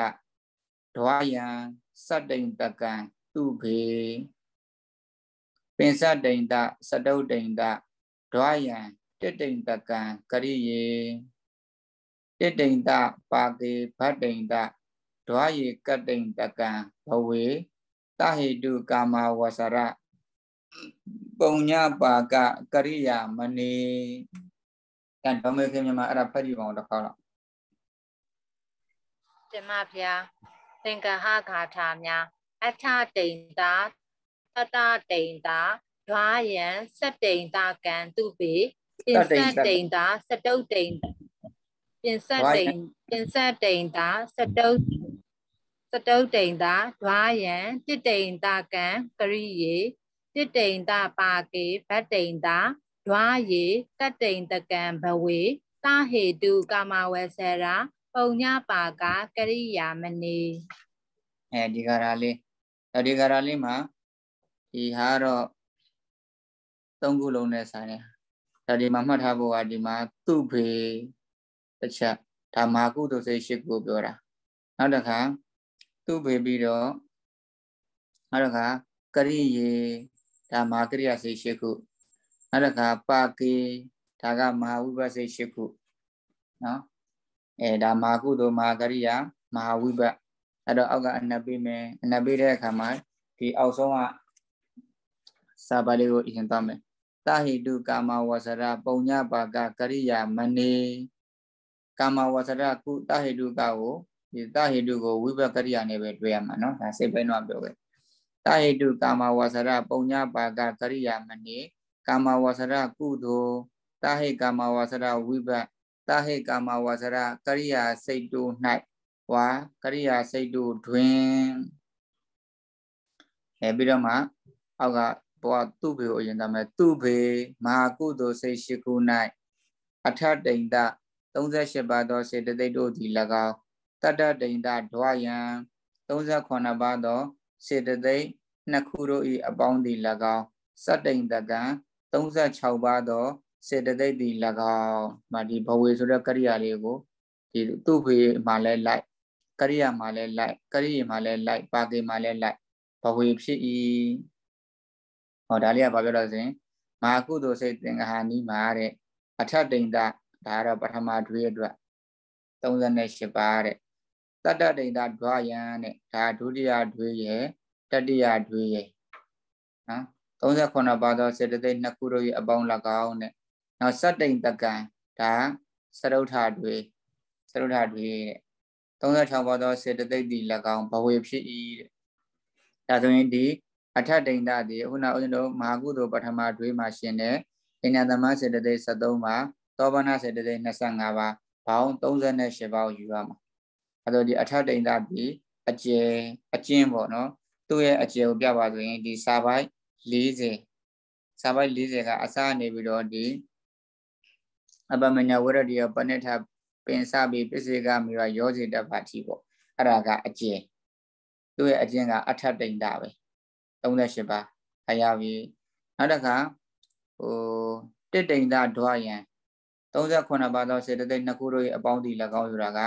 Speaker 2: ဒွာယံစတိန်တကံသူဘေပင်စတိန်တစတုတ်တိန်တဒွာယံတတိန်တကံကရိယေတတိန်တပါကေဘတ်တိန်တဒွာယေကတိန်တကံဘဝေတဟိတုကာမဝဆရပုံညာပါက ကရိယာမနေတန်တော်မေခင်မြန်မာအဲ့ဒါဖတ်ကြည့်ပါဦးတစ်ခါတော့
Speaker 1: ပြမဖျားသင်္ကဟဂါထာများအထတိန်တာတတတိန်တာဓွာယံစတိန်တာကံသူပေပင်ဆက်တိန်တာစတုတ်တိန်ပင်ဆက်တိန်ပင်ဆက်တိန်တာစတုတ်စတုတ်တိန်တာဓွားယံတိတိန်တာကံကရိယေတိတိန်တာပါကေဗတ်တိန်တာဓွားယေတတ်တိန်တကံဘဝေသဟေတုကာမဝေဆရာပုံညပါက ကရိယာမနေ
Speaker 2: အဲဒီကရာလေးအဲဒီကရာလေးမှာဒီဟာတော့သုံးခုလုံးနဲ့ဆိုင်တယ်ဒါဒီမှာမှတ်ထားဖို့ကဒီမှာသူ့ဖေတစ်ချက်ဒါမာကုသိုလ်စိတ်ရှိကိုပြောတာနောက်တစ်ခါသူ့ဖေပြီးတော့နောက်တစ်ခါကရိယေဒါမာကရိယာစိတ်ရှိခုနောက်တစ်ခါပါကေဒါကမဟာဝိပစိတ်ရှိခုနော်အဲဒါမာကုသိုလ်မာကရိယာမဟာဝိပအဲ့တော့အောက်ကအနပ်ပေးမယ်အနပ်ပေးတဲ့အခါမှာဒီအောက်ဆုံးကစာပါလေးကိုအရင်သွားမယ်သဟိတုကာမဝဆရပုံညပါကကရိယာမနေကာမဝဆရကုသဟိတုကကိုဒီသဟိတုကိုဝိပကရိယာနဲ့ပဲတွေ့ရမှာเนาะဒါစိတ်ပိုင်းတော့ပြောခဲ့သဟိတုကာမဝဆရပုံညပါကကရိယာမနေကာမဝဆရကုသိုလ်သဟိကာမဝဆရဝိပသဟိကာမဝဆရကရိယာစိတ်တို့၌ဝါကရိယာစိတ်တို့တွင်အဲပြီးတော့မှအောက်ကဘောသူ့ဘေကိုအရင်တမ်းမဲ့သူ့ဘေမဟာကုသိုလ်စိတ်ရှိခု၌အထတိန်တ38ပါးသော စေတသိက်တို့သည်၎င်းတတ္တတိန်တဒွာယံ38ပါးသောစေတသိက်နှစ်ခုတို့၏အပေါင်းသည်၎င်းစတိန်တကံ36ပါးသောစေတသိက်သည်၎င်းမာဒီဘဝေဆိုတဲ့ကရိယာလေးကိုဒီသူ့ဘေမှာလဲလိုက် ကရိယာမှာလဲလိုက် ကရိယာမှာလဲလိုက် ပါကေမှာလဲလိုက်ဘဝေဖြစ်၏ဟောဒါလေးကဘာပြောလဲဆိုရင်မာကုသိုလ်စိတ်သင်္ဃာနီးမှာတဲ့အထတိန်တာဒါကတော့ပထမတွေးအတွက်38ပါးတဲ့တတ္တတိန်တာဒွါယံတဲ့ဒါဒုတိယတွေးရဲ့တတိယတွေးရဲ့နော်38ပါးသော စေတသိက်နှစ်ခုတို့၏အပေါင်း၎င်းနဲ့နောက်စတိန်တကံဒါစရုထတွေးစရုထတွေးတဲ့36ပါးသောစေတသိက်သည်၎င်းဘဝေဖြစ်၏တဲ့ဒါဆိုရင်ဒီအထဒိန္ဒတိခုနဦးဇင်းတို့မဟာကုသိုလ်ပထမတွေးမှာရှင်တယ်အညာသမစေတသိက်73ပါသောဘနာစေတသိက်25ပါဘောင်း38ပါကိုယူရမှာအဲတော့ဒီအထဒိန္ဒတိအကျယ်အကျဉ်းပေါ့နော်သူ့ရဲ့အကျယ်ကိုပြပါဆိုရင်ဒီစာပိုက်40စာပိုက်40ကအစနေပြီးတော့ဒီအပမညာဝရတိယပဏိထပင်စပြီးပစ္စေကမိရောရောစေတ္တပါတိပေါ့အဲ့ဒါကအကျဉ်းသူ့ရဲ့အကျဉ်းကအထဒိန္ဒပဲ38ပါဖတ်ရပြီနောက်တစ်ခါဟိုတစ်တိန်သာဒွာယံ38ပါသောစေတသိက်နှစ်ခုတို့၏အပေါင်းတည်၎င်းဆိုတာက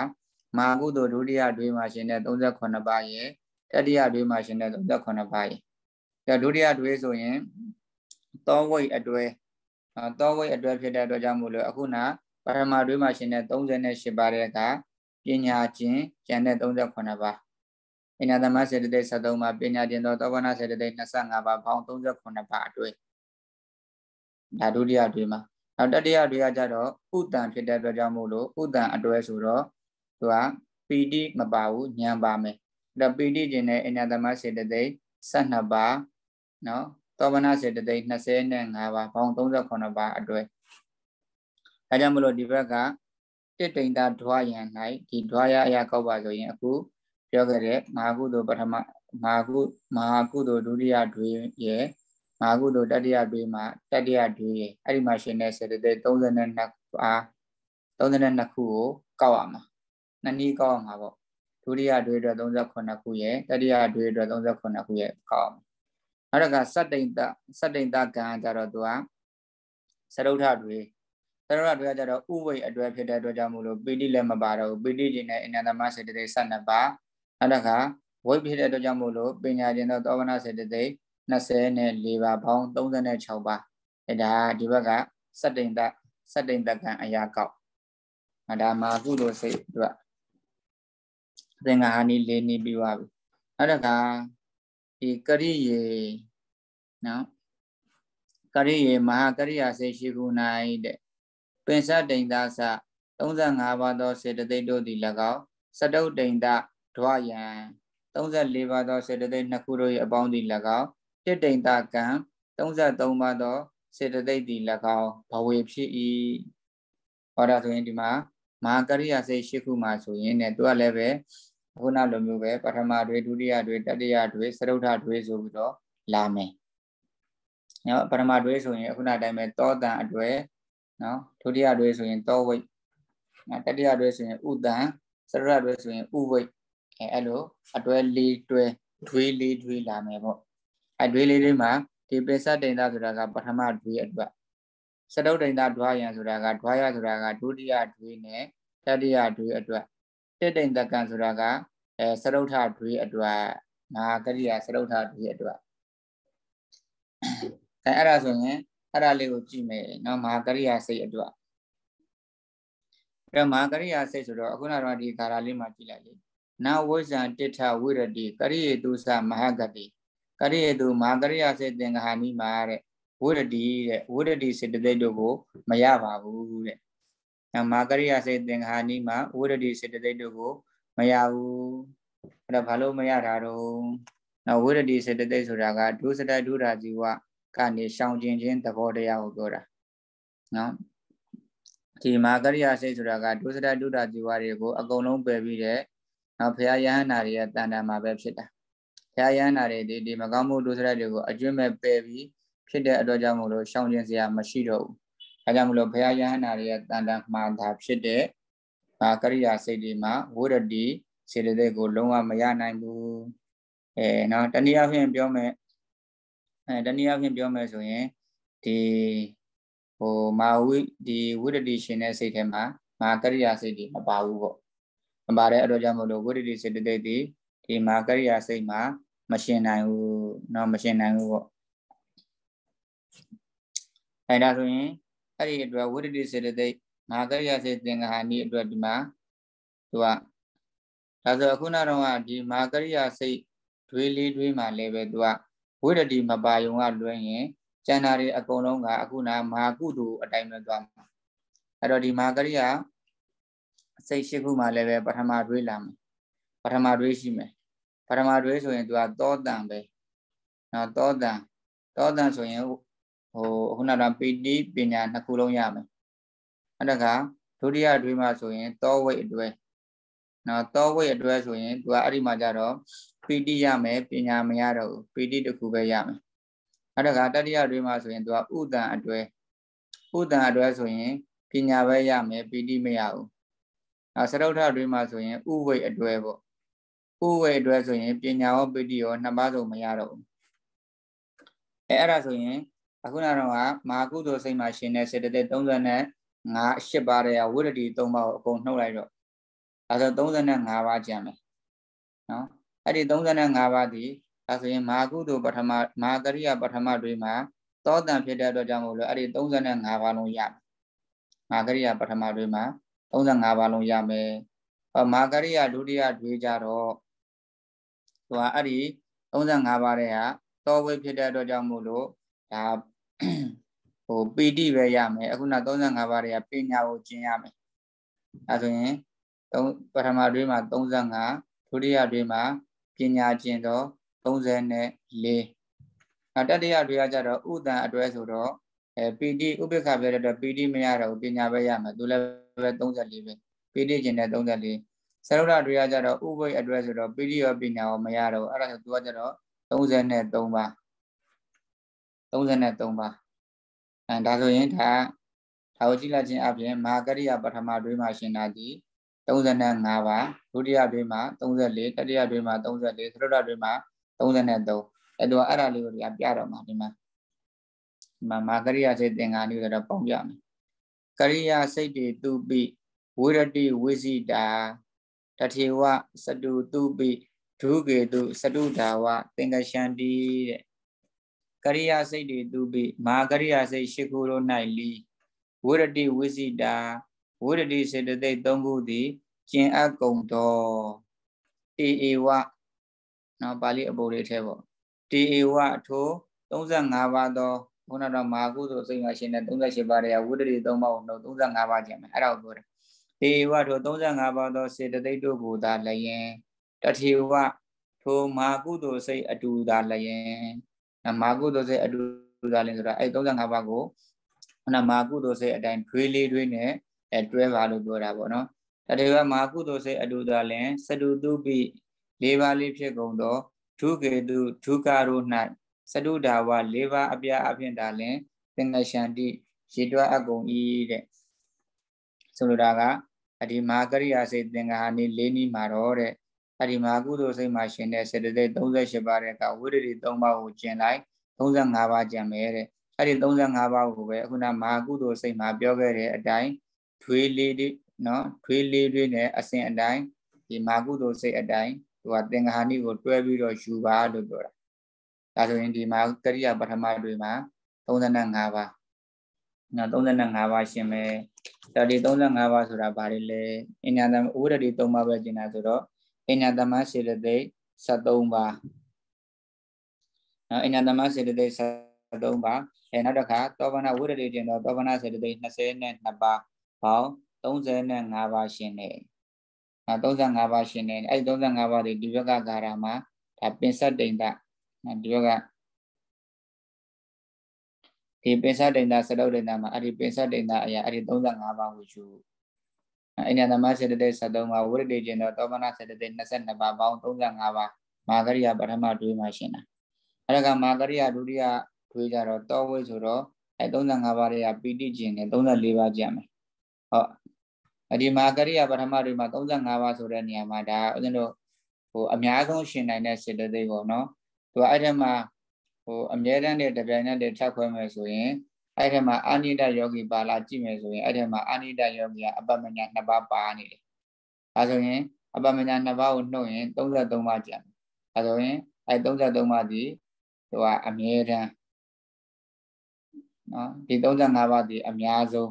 Speaker 2: မာကုသိုလ်ဒုတိယတွင်မှာရှင်တဲ့38ပါရဲ့တတိယတွင်မှာရှင်တဲ့38ပါရဲ့ဒါဒုတိယတွင်ဆိုရင်သောဝိတ်အတွဲသောဝိတ်အတွဲဖြစ်တဲ့အတွက်ကြောင့်မို့လို့အခုနပရမတွင်မှာရှင်တဲ့38ပါတဲ့ကပညာကျင်ကျန်တဲ့38ပါအညာသမစေတသိက်73ပါးပညာတင်သောသောကနာစေတသိက်25ပါးဘောင်း38ပါးအတွဲဒါဒုတိယတွေမှာနောက်တတိယတွေကကြတော့ဥတ္တန်ဖြစ်တဲ့အတွက်ကြောင့်မို့လို့ဥတ္တန်အတွဲဆိုတော့သူကပီတိမပါဘူးညံပါမယ်အဲ့တော့ပီတိခြင်းနဲ့အညာသမစေတသိက်12ပါးနော်သောမနာစေတသိက်25ပါးဘောင်း38ပါးအတွဲဒါကြောင့်မလို့ဒီဘက်ကတိတိန်တာဓွာယံ၌ဒီဓွာယအရာကောက်ပါဆိုရင်အခုပြောခဲ့တဲ့မဟာကုသိုလ်ပထမမဟာကုမဟာကုသိုလ်ဒုတိယတွေရဲ့မဟာကုသိုလ်တတိယတွေမှာတတိယတွေရဲ့အဲ့ဒီမှာရှင်တဲ့စေတသိက်32ပါ32ခုကိုကောက်ရမှာနှစ်နည်းကောက်ရမှာပေါ့ဒုတိယတွေအတွက်38ခုရဲ့တတိယတွေအတွက်38ခုရဲ့ကောက်ရမှာနောက်တစ်ခါစတ္တိန်တစတ္တိန်တကံကြတော့သူကသရုဋ္ဌတွေသရုဋ္ဌတွေကကြတော့ဥဝိတ်အတွက်ဖြစ်တဲ့အတွက်ကြောင့်မို့လို့ပိဋိလည်းမပါတော့ဘူးပိဋိခြင်းနဲ့အနန္တမစေတသိက်12ပါးနောက်တစ်ခါဝိတ်ဖြစ်တဲ့အတွက်ကြောင့်မို့လို့ပညာရှင်သောသောဝနာစေတသိက်24ပါးပေါင်း36ပါးအဲဒါဒီဘက်ကစတိန်တစတိန်တကံအရာကောက်ဒါမှာကုလိုစိတ်တို့အသင်္ဃာနီ၄နီးပြီးသွားပြီနောက်တစ်ခါဒီကရိယေနော်ကရိယေမဟာကရိယာစေရှိခု၌တဲ့ပင်စတိန်တသ35ပါးသော စေတသိက်တို့သည်၎င်းစတုတ်တိန်တဒွါယံ34ပါးသောစေတသိက်နှစ်ခုတို့၏အပေါင်းသည်၎င်းတိတ္တိန်တကံ33ပါးသောစေတသိက်သည်၎င်းဘဝေဖြစ်၏ဟောဒါဆိုရင်ဒီမှာမဟာကရိယာစိတ်၈ခုမှာဆိုရင်ねသူကလည်းပဲခုနလိုမျိုးပဲပထမတွေဒုတိယတွေတတိယတွေစရုထတွေဆိုပြီးတော့လာမယ်နော်ပထမတွေဆိုရင်ခုနအတိုင်းပဲတောတန်အတွေ့နော်ဒုတိယတွေဆိုရင်တောဝိတ်နော်တတိယတွေဆိုရင်ဥတန်စရုထတွေဆိုရင်ဥဝိတ်အဲအဲ့လိုအတွဲလေးတွဲဒွေးလေးဒွေးလာမယ်ပေါ့အဲဒွေးလေးလေးမှာဒီပိစတိန်တာဆိုတာက ပထမဒွေးအတွက်စတုတိန်တာဒွားယံဆိုတာကဒွားယဆိုတာကဒုတိယဒွေးနဲ့တတိယဒွေးအတွက်တိတိန်တကံဆိုတာကအဲစတုထဒွေးအတွက်ငါကရိယာစတုထဒွေးအတွက်အဲအဲ့ဒါဆိုရင်အဲ့ဒါလေးကိုကြည့်မယ်နော်မဟာကရိယာစိတ်အတွက်အဲ့မဟာကရိယာစိတ်ဆိုတော့အခုနကတော့ဒီကာရာလေးမှာကြည့်လိုက်လေနာဝိဇံတိထဝိရတိကရိယတုသမဟာဂတိကရိယတုမဟာကရိယစေသင်္ဃာနိမာတဲ့ဝိရတိတဲ့ဝိရတိစေတသိက်တို့ကိုမရပါဘူးတဲ့မဟာကရိယစေသင်္ဃာနိမာဝိရတိစေတသိက်တို့ကိုမရဘူးအဲ့ဒါဘာလို့မရတာတော့နော်ဝိရတိစေတသိက်ဆိုတာကဒုစတဒုရာဇီဝကနေရှောင်ကျင်ခြင်းသဘောတရားကိုပြောတာနော်ဒီမဟာကရိယာစိတ်ဆိုတာကဒုစရဒုဒ္ဒဇီဝတွေကိုအကုန်လုံးပယ်ပြီးတဲ့နော်ဘုရားယဟန္တာတွေရဲ့တန်တန်မှာပဲဖြစ်တာဘုရားယဟန္တာတွေဒီဒီမကောင်းမှုဒုစရိုက်တွေကိုအကျွင့်မဲ့ပယ်ပြီးဖြစ်တဲ့အတွက်ကြောင့်မို့လို့ရှောင်ကျင်စရာမရှိတော့ဘူးဒါကြောင့်မို့လို့ဘုရားယဟန္တာတွေရဲ့တန်တန်မှာသာဖြစ်တဲ့မာကရိယာစိတ်တွေမှာဝရတိစေတသိက်ကို လုံးဝမရနိုင်ဘူးအဲနော်တနည်းအားဖြင့်ပြောမယ်အဲတနည်းအားဖြင့်ပြောမယ်ဆိုရင်ဒီဟိုမာဝိဒီဝိရတိရှင်တဲ့စိတ်ထဲမှာ မာ ကရိယာစိတ်တွေမပါဘူးပေါ့မပါတဲ့အတွက်ကြောင့်မလို့ဝိတ္တိစေတသိက်ဒီဒီမှာကရိယာစိတ်မှာမရှင်နိုင်ဘူးเนาะမရှင်နိုင်ဘူးပေါ့အဲဒါဆိုရင်အဲ့ဒီအတွက်ဝိတ္တိစေတသိက်ငါကရိယာစေသင်္ဃာနိအတွက်ဒီမှာသူကဒါဆိုခုနတော့ဒီမာကရိယာစိတ်တွေးလေးတွေးမှလည်းပဲသူကဝိတ္တိမပါယုံကလွှဲရင်ကျန်တာတွေအကုန်လုံးက အခုနမာကုတုအတိုင်းပဲသွားမှာအဲ့တော့ဒီမာကရိယာစိတ်ရှိခုမှလည်းပဲပထမတွေးလာမယ်ပထမတွေးရှိမယ်ပထမတွေးဆိုရင် तू ကတောတန်ပဲနော်တောတန်တောတန်ဆိုရင်ဟိုခုနကပီတိပညာနှစ်ခုလုံးရမယ်အဲ့ဒါကဒုတိယတွေးမှဆိုရင်တောဝိတ်အတွဲနော်တောဝိတ်အတွဲဆိုရင် तू ကအဲ့ဒီမှာကြတော့ပီတိရမယ်ပညာမရတော့ဘူးပီတိတစ်ခုပဲရမယ်အဲ့ဒါကတတိယတွေးမှဆိုရင် तू ကဥဒ္ဒံအတွဲဥဒ္ဒံအတွဲဆိုရင်ပညာပဲရမယ်ပီတိမရဘူးနောက်စရုပ်ထတွင်မှာဆိုရင်ဥဝိအတွဲပေါ့ဥဝိအတွဲဆိုရင်ပညာရောပိတိရောနှစ်ပါးစုံမရတော့ဘူးအဲအဲ့ဒါဆိုရင်အခုနောက်တော့ကမာကုသိုလ်စိတ်မှာရှင်တဲ့စေတသိက်35 8ပါးတဲ့ဝိရတိ3ပါးကိုအကုန်နှုတ်လိုက်တော့ဒါဆို35ပါးကျန်မယ်နော်အဲ့ဒီ35ပါးဒီဒါဆိုရင်မာကုသိုလ်ပထမမာကရိယပထမတွင်မှာသောတန်ဖြစ်တဲ့အတွက်ကြောင့်မို့လို့အဲ့ဒီ35ပါးလုံးရမယ်မာကရိယပထမတွင်မှာ35ပါးလုံးရမယ်မာကရိယဒုတိယတွေကြတော့သူကအဲ့ဒီ35ပါးတဲ့ဟာတော်ဝေဖြစ်တဲ့အတွက်ကြောင့်မို့လို့ဒါဟိုပီတိပဲရမယ်အခုန35ပါးတွေကပညာကိုကျင့်ရမယ်အဲဆိုရင်ပထမတွင်းမှာ35ဒုတိယတွင်းမှာပညာကျင့်တော့34နောက်တတိယတွင်းကကြတော့ဥဒ္ဒံအတွဲဆိုတော့အဲပီတိဥပ္ပခပြောတဲ့အတွက်ပီတိမရတော့ပညာပဲရမယ်သူလည်းပဲ34ပဲပီတိကျင်တဲ့34ဆရုဒ္ဓတွေကကြတော့ဥပ္ပယအတွက်ဆိုတော့ပီတိရောပညာရောမရတော့အဲ့ဒါဆိုသူကကြတော့33ပါ33ပါအဲဒါဆိုရင်ဒါဒါကိုကြည့်လိုက်ခြင်းအပြင်မဟာကရိယာပထမတွင်မှာရှင်တာဒီ35ပါဒုတိယတွင်မှာ34တတိယတွင်မှာ34သရုဒ္ဓတွင်မှာ33အဲတော့အဲ့ဒါလေးကိုဒီကပြတော့မှာဒီမှာမာကရိယာစိတ်သင်္ကာနုဆိုတော့ပုံပြမယ်ကရိယာစိတ်တွေသူပိဝိရတိဝိစီတာတထေဝစတုသူပိဒုကေတုစတုဒါဝသင်္ကရှန္တိတဲ့ကရိယာစိတ်တွေသူပိမာကရိယာစိတ်ရှိခိုးလို့၌လီဝိရတိဝိစီတာဝိရတိစေတသိက်၃ခုသည်ကျင်အပ်ကုန်တော်တေဧဝနော်ပါဠိအပေါ်လေးထဲပေါ့တေဧဝထို35ပါးသောခုနတော့မာကုသိုလ်စိတ်မှာရှင်တဲ့38ပါးတရားဝိတ္တိ3ပါးကိုနှုတ်35ပါးကျင်မယ်အဲ့ဒါကိုပြောတယ်တေဝထို35ပါးသောစေတသိက်တို့ကိုသာလျင်တထေဝထိုမာကုသိုလ်စိတ်အတူသာလျင်မာကုသိုလ်စိတ်အတူသာလျင်ဆိုတာအဲ့35ပါးကိုခုနမာကုသိုလ်စိတ်အတိုင်းတွေးလေးတွေးနဲ့အဲတွဲပါလို့ပြောတာပေါ့နော်တထေဝမာကုသိုလ်စိတ်အတူသာလျင်စတုတုပိ၄ပါးလေးဖြစ်ကုန်သောဒုကေတုဒုက္ခရော၌စတုဒါဝ၄ပါးအပြားအဖြင့်ဒါလင်သင်္ကရှန္တိရေတွက်အကုန်ဤတဲ့ဆိုလိုတာကအဒီမာကရိယာစိတ်သင်္ဃာနိ၄နီးမှာတော့တဲ့အဒီမာကုသိုလ်စိတ်မှာရှင်တဲ့စေတသိက်38ပါးတဲ့ကဝိရဒိ3ပါးကိုကျင်လိုက်35ပါးကျင်မယ်တဲ့အဲ့ဒီ35ပါးကိုပဲအခုနမာကုသိုလ်စိတ်မှာပြောခဲ့တဲ့အတိုင်းထွေးလေးတွေနော်ထွေးလေးတွေနဲ့အစဉ်အတိုင်းဒီမာကုသိုလ်စိတ်အတိုင်းသူကသင်္ဃာနိကိုတွဲပြီးတော့ယူပါလို့ပြောတာဒါဆိုရင်ဒီမှာကရိယာပထမတွေမှာ35ပါနော်35ပါရှင်မယ်ဒါဒီ35ပါဆိုတာဘာတွေလဲအညာတမဥဒတိ3ပါပဲကျင်တာဆိုတော့အညာတမရှိတဲ့သိ73ပါနော်အညာတမရှိတဲ့သိ73ပါအဲနောက်တစ်ခါသောဗနာဝိရတိကျင်တော့သောဗနာစေတသိက်22ပါပေါင်း35ပါရှင်တယ်အဲ35ပါရှင်တယ်အဲ35ပါဒီဒီဘက်ကဂါရာမှာဒါပင်ဆက်တိန်တနော်ဒီဘက်ကဒီပိဿဒိန်တာစတုဒိန်တာမှာအဲ့ဒီပိဿဒိန်တာအရာအဲ့ဒီ35ပါးကိုယူအညသမစေတသိက်73ပါးဝိရဒေကျင်တော့တောမနစေတသိက်22ပါးပေါင်း35ပါးမာကရိယာပထမတွေးမှရှင်းတာအဲ့ဒါကမာကရိယာဒုတိယတွေးကြတော့တောဝိဆိုတော့အဲ35ပါးတွေကပိဋိကျင်နဲ့34ပါးကြမယ်ဟုတ်အဒီမာကရိယာပထမတွေးမှာ35ပါးဆိုတဲ့နေရာမှာဒါဦးဇင်းတို့ဟိုအများဆုံးရှင်နိုင်တဲ့စေတသိက်ပေါ့နော်သူအဲ့ဒီမှာဟိုအမြဲတမ်းနဲ့တပြိုင်နက်တည်းထပ်ခွဲမယ်ဆိုရင်အဲ့ဒီမှာအာနိတယောဂီပါလာကြည့်မယ်ဆိုရင်အဲ့ဒီမှာအာနိတယောဂီကအပမညာနှစ်ပါးပါနေတယ်။ဒါဆိုရင် အပမညာနှစ်ပါးကိုနှုတ်ရင်33ပါးကျန်။ဒါဆိုရင်အဲ့33ပါးဒီဟိုကအမြဲတမ်းနော်ဒီ35ပါးဒီအများဆုံး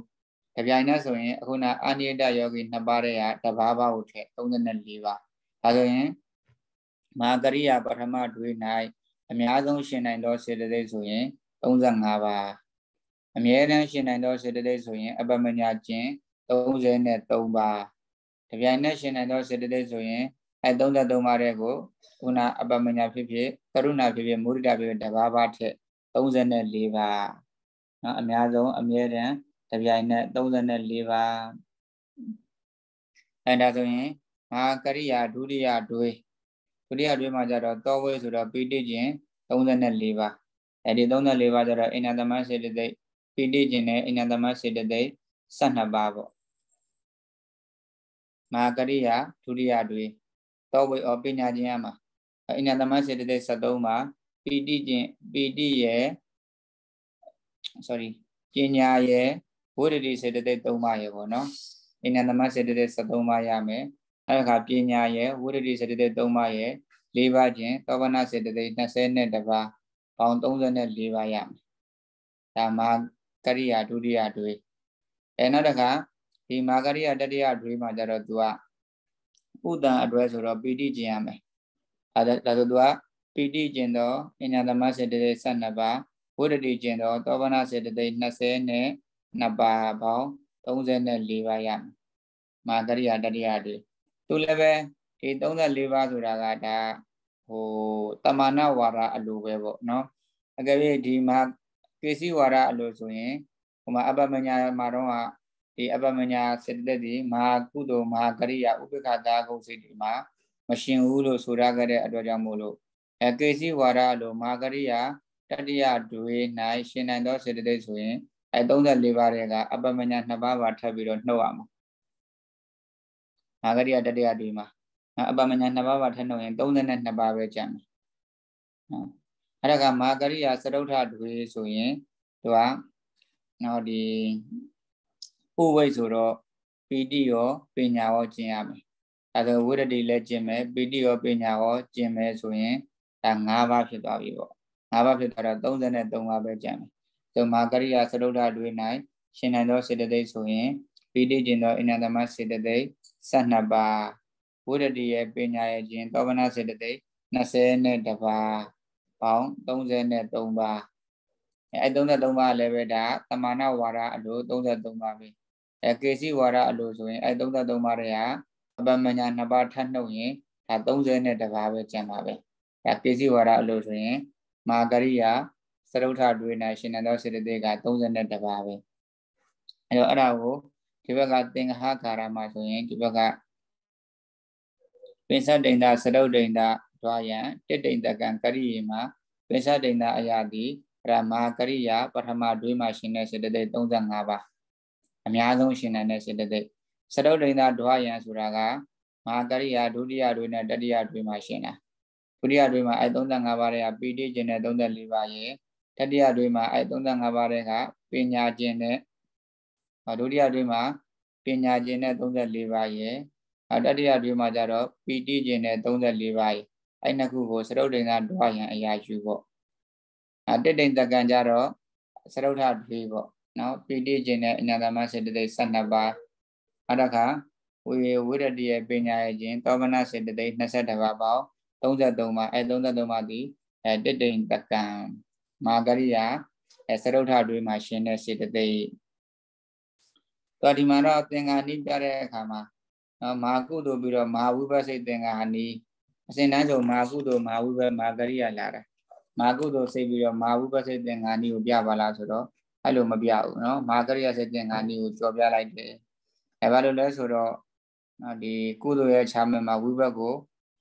Speaker 2: တပြိုင်နက်ဆိုရင်အခုနအာနိတယောဂီနှစ်ပါးတည်းကတဘာပါးကိုထည့်34ပါး။ဒါဆိုရင်မာကရိယာပထမတွေ၌အများဆုံးရှင်နိုင်သော စေတသိက်ဆိုရင်35ပါးအမြဲတမ်းရှင်နိုင်သောစေတသိက်ဆိုရင် အပမညာကျင်33ပါးတပြိုင်နက်ရှင်နိုင်သော စေတသိက်ဆိုရင်အဲ33ပါးတဲ့ကိုခုနအပမညာဖြစ်ဖြစ်ကရုဏာဖြစ်ဖြစ်မုဒိတာဖြစ်ဖြစ်တပါးပါထက်34ပါးနော်အများဆုံးအမြဲတမ်းတပြိုင်နက်34ပါးအဲဒါဆိုရင်မဟာကရိယာဒုတိယတွဲဒုတိယတွဲမှာကြတော့တောဝဲဆိုတော့ပိဋိကျင်34ပါအဲ့ဒီ34ပါကြတော့အိန္ဒသမစေတသိက်ပိဋိကျင်နဲ့အိန္ဒသမစေတသိက်12ပါပေါ့မဟာကရိယာဒုတိယတွဲတောဝဲအောပညာကျင်ရမှာအိန္ဒသမစေတသိက်73မှာပိဋိကျင်ပိဋိရဲ့ sorry ပညာရဲ့ဝိရတိစေတသိက်3ပါးရေပေါ့နော်အိန္ဒသမစေတသိက်73ပါးရမယ်အဲ့ဒါကပညာရဲ့ဝိရဒိစေတသိက်၃ပါးရဲ့၄ပါးချင်းသောဗနာစေတသိက်20နဲ့တပါးပေါင်း34ပါးရမယ်။ဒါမှကရိယာဒုတိယတွေအဲနောက်တစ်ခါဒီမာကရိယာတတိယတွေမှာကျတော့ तू ကဥဒ္ဒံအတွဲဆိုတော့ပီတိကျင်ရမယ်။အဲဒါဆို तू ကပီတိကျင်တော့အညာသမစေတသိက်12ပါးဝိရဒိကျင်တော့သောဗနာစေတသိက်20နဲ့2ပါးပေါင်း34ပါးရမယ်။မာကရိယာတတိယတွေ။သူလည်းပဲဒီ34ပါးဆိုတာကဒါဟိုတမာနဝါရအလိုပဲပေါ့နော်အကယ်၍ဒီမှာကေစီဝါရအလိုဆိုရင်ဟိုမှာအပမညာမှာတော့ကဒီအပမညာစေတသက်ဒီမဟာကုသိုလ်မဟာကရိယာဥပ္ပခတာဂုစိတ်ဒီမှာ မရှင်ဘူးလို့ဆိုရခဲ့တဲ့အတွက်ကြောင့်မို့လို့အကေစီဝါရအလိုမဟာကရိယာတတိယတွေ၌ရှင်နိုင်သောစေတသက်ဆိုရင်အဲ34ပါးတွေကအပမညာ2ပါးပါထပ်ပြီးတော့နှုတ်ရမှာငါကရိယာတတရတွေမှာအပမညာ2ပါးပါထက်တော့ရင်32ပါးပဲကျန်တယ်နော်အဲ့ဒါကမာကရိယာစတုထတွေဆိုရင်သူကနော်ဒီပုဝိတ်ဆိုတော့ပီတိရောပညာရောကျင့်ရမယ်အဲဒါဝိရတိလည်းကျင့်မယ်ပီတိရောပညာရောကျင့်မယ်ဆိုရင်ဒါ5ပါးဖြစ်သွားပြီပေါ့5ပါးဖြစ်သွားတော့33ပါးပဲကျန်တယ်ဆိုမာကရိယာစတုထတွေ၌ရှင်နိုင်သောစေတသိက်ဆိုရင်ပီတိကျင်သောအိနသမစေတသိက်12ပါးဝိရတိရဲ့ပညာရဲ့ကျင်သောဗနာစေတသိက်20နဲ့တပါးပေါင်း33ပါးအဲ33ပါးလည်းပဲဒါတမာနဝါဒအလို33ပါးပဲအဲကေစီဝါဒအလိုဆိုရင်အဲ33ပါးတွေဟာအပမညာ2ပါးထပ်နှုတ်ရင်ဒါ30နဲ့တပါးပဲကျန်ပါပဲအဲကေစီဝါဒအလိုဆိုရင် မာဂရိယာစရုထတွေနိုင်ရှင်တော်စေတသိက်က30နဲ့တပါးပဲအဲတော့အဲ့ဒါကိုဒီဘက်ကသင်္ဃဟကာရမှာဆိုရင်ဒီဘက်ကပင်စဒိန္ဒစရုပ်ဒိန္ဒဒွာယံတစ်ဒိန္ဒကံကရိယေမှာပင်စဒိန္ဒအရာတိပရမကရိယာပထမဒွေးမှာရှင်တဲ့စေတသိက်35ပါးအများဆုံးရှင်နိုင်တဲ့စေတသိက်စရုပ်ဒိန္ဒဒွာယံဆိုတာကမဟာကရိယာဒုတိယဒွေးနဲ့တတိယဒွေးမှာရှင်တာဒုတိယဒွေးမှာအဲ35ပါးတွေကပိဋိကျင်တဲ့34ပါးရဲ့တတိယဒွေးမှာအဲ35ပါးတွေကပညာကျင်တဲ့ဒုတိယတွင်မှာပညာကျင်တဲ့34ပါးရယ်တတိယတွင်မှာကြတော့ပီတိကျင်တဲ့34ပါးရယ်အဲ့နှစ်ခုကိုစရုပ်ဒိန်သာတွားရန်အရာယူပေါ့အတတိန်တကံကြတော့စရုပ်ထတွေးပေါ့နော်ပီတိကျင်တဲ့အညာသမစေတသိက်12ပါးအဲ့ဒါခါဝေဝိရတိရဲ့ပညာရဲ့ကျင်သောမနစေတသိက်22ပါးပေါ့33ပါးအဲ့33ပါးဒီအဲတတိန်တကံမာဂရိယာအဲစရုပ်ထတွေးမှာရှင်တဲ့စေတသိက်တော့ဒီမှာတော့သင်္ဃာနီးပြတဲ့အခါမှာနော်မာကုသိုလ်ပြီးတော့မဟာဝိပဿစိတ်သင်္ဃာနီးအစဉ်တန်းဆုံးမာကုသိုလ်မဟာဝိပဿမာကရိယာလာတာမာကုသိုလ်စိတ်ပြီးတော့မဟာဝိပဿစိတ်သင်္ဃာနီးကိုပြပါလားဆိုတော့အဲ့လိုမပြဘူးနော် မာကရိယာစိတ်သင်္ဃာနီးကိုကြော်ပြလိုက်တယ်အဲဘာလို့လဲဆိုတော့နော်ဒီကုသိုလ်ရဲ့ခြားမဲ့မှာဝိဘက်ကို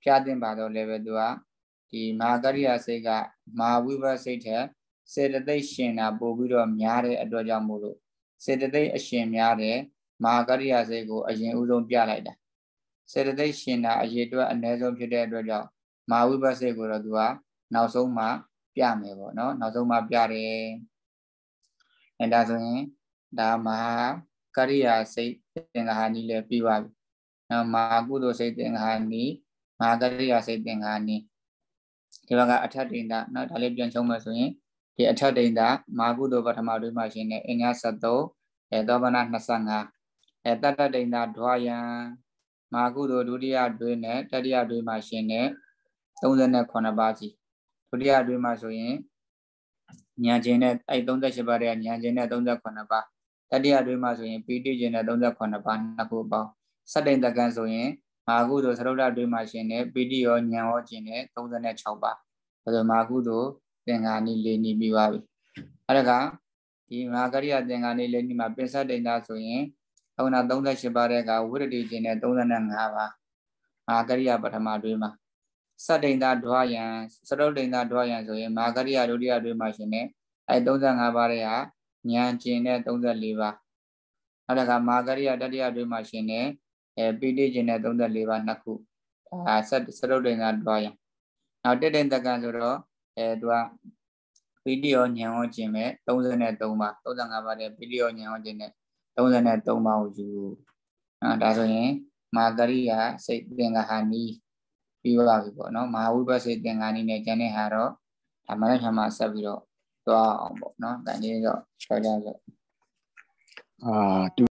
Speaker 2: ပြတင်ပါတော့လည်းပဲသူကဒီမာကရိယာစိတ်ကမာဝိဘက်စိတ်ထက်စေတသိက်ရှင်တာပို့ပြီးတော့များတဲ့အတွက်ကြောင့်မို့လို့စေတသိက်အရှင်များတဲ့မဟာကရိယာစိတ်ကိုအရင်ဦးဆုံးပြလိုက်တာစေတသိက်ရှင်တာအရေးအတွက်အ ਨੇ ဆုံးဖြစ်တဲ့အတွက်ကြောင့်မဟာဝိပဿနာစိတ်ကိုတော့သူကနောက်ဆုံးမှပြမယ်ပေါ့နော်နောက်ဆုံးမှပြတယ်အဲဒါဆိုရင်ဒါမဟာကရိယာစိတ်သင်္ဃာနီးလည်းပြီးပါပြီနော်မဟာကုသိုလ်စိတ်သင်္ဃာနီးမဟာကရိယာစိတ်သင်္ဃာနီးဒီဘက်ကအထက်တင်တာနော်ဒါလေးပြန်ချုံးမယ်ဆိုရင်ဒီအထက်ဒိန်တာမာကုတပထမတွင်မှရှင်တဲ့အင်္ဂါ73အဲသောဗနာ25အဲတတ္တဒိန်တာဓွာယံမာကုတဒုတိယတွင်နဲ့တတိယတွင်မှရှင်တဲ့38ပါးကြီးဒုတိယတွင်မှဆိုရင်ညာခြင်းနဲ့အဲ38ပါးတဲ့ညာခြင်းနဲ့38ပါးတတိယတွင်မှဆိုရင်ပီတိခြင်းနဲ့38ပါးနှစ်ခုပေါင်းစတိန်တကံဆိုရင် မာကုတသရုပ်ဒတွင်မှရှင်တဲ့ပီတိရောညာရောခြင်းနဲ့36ပါးဒါဆိုမာကုတသင်္ဃာနိလေနိပြီးပါပြီအဲ့ဒါကဒီမဟာကရိယာသင်္ဃာနိလေနိမှာပင်စတိန်သာဆိုရင်အခုန38ပါးတဲ့ကဝိရတိခြင်းနဲ့35ပါးမဟာကရိယာပထမတွင်မှာစတိန်သာဒွါယံစတုတ်တိန်သာဒွါယံဆိုရင်မဟာကရိယာဒုတိယတွင်မှာရှင်နေအဲ35ပါးတဲ့ဟာဉာဏ်ကျင်နဲ့34ပါးနောက်တစ်ခါမဟာကရိယာတတိယတွင်မှာရှင်နေအဲပိဋိကျင်နဲ့34ပါးနှစ်ခု
Speaker 1: ဒါ
Speaker 2: စတုတ်တိန်သာဒွါယံနောက်တတိယတကံဆိုတော့အဲသူကပီတိယောညံဟောခြင်းပဲ33ပါ35ပါတဲ့ပီတိယောညံဟောခြင်းနဲ့33ပါကိုယူနော်ဒါဆိုရင်မာကရိယာစိတ်သင်္ဃဟာနီးပြီးပါပြီပေါ့နော်မဟာဝိပဿစိတ်သင်္ဃာနီးနဲ့ကျန်တဲ့ဟာတော့ဓမ္မရထမှာဆက်ပြီးတော့သွားအောင်ပေါ့နော်ဒါနေ့တော့ကြောက်ကြလို့
Speaker 1: အာ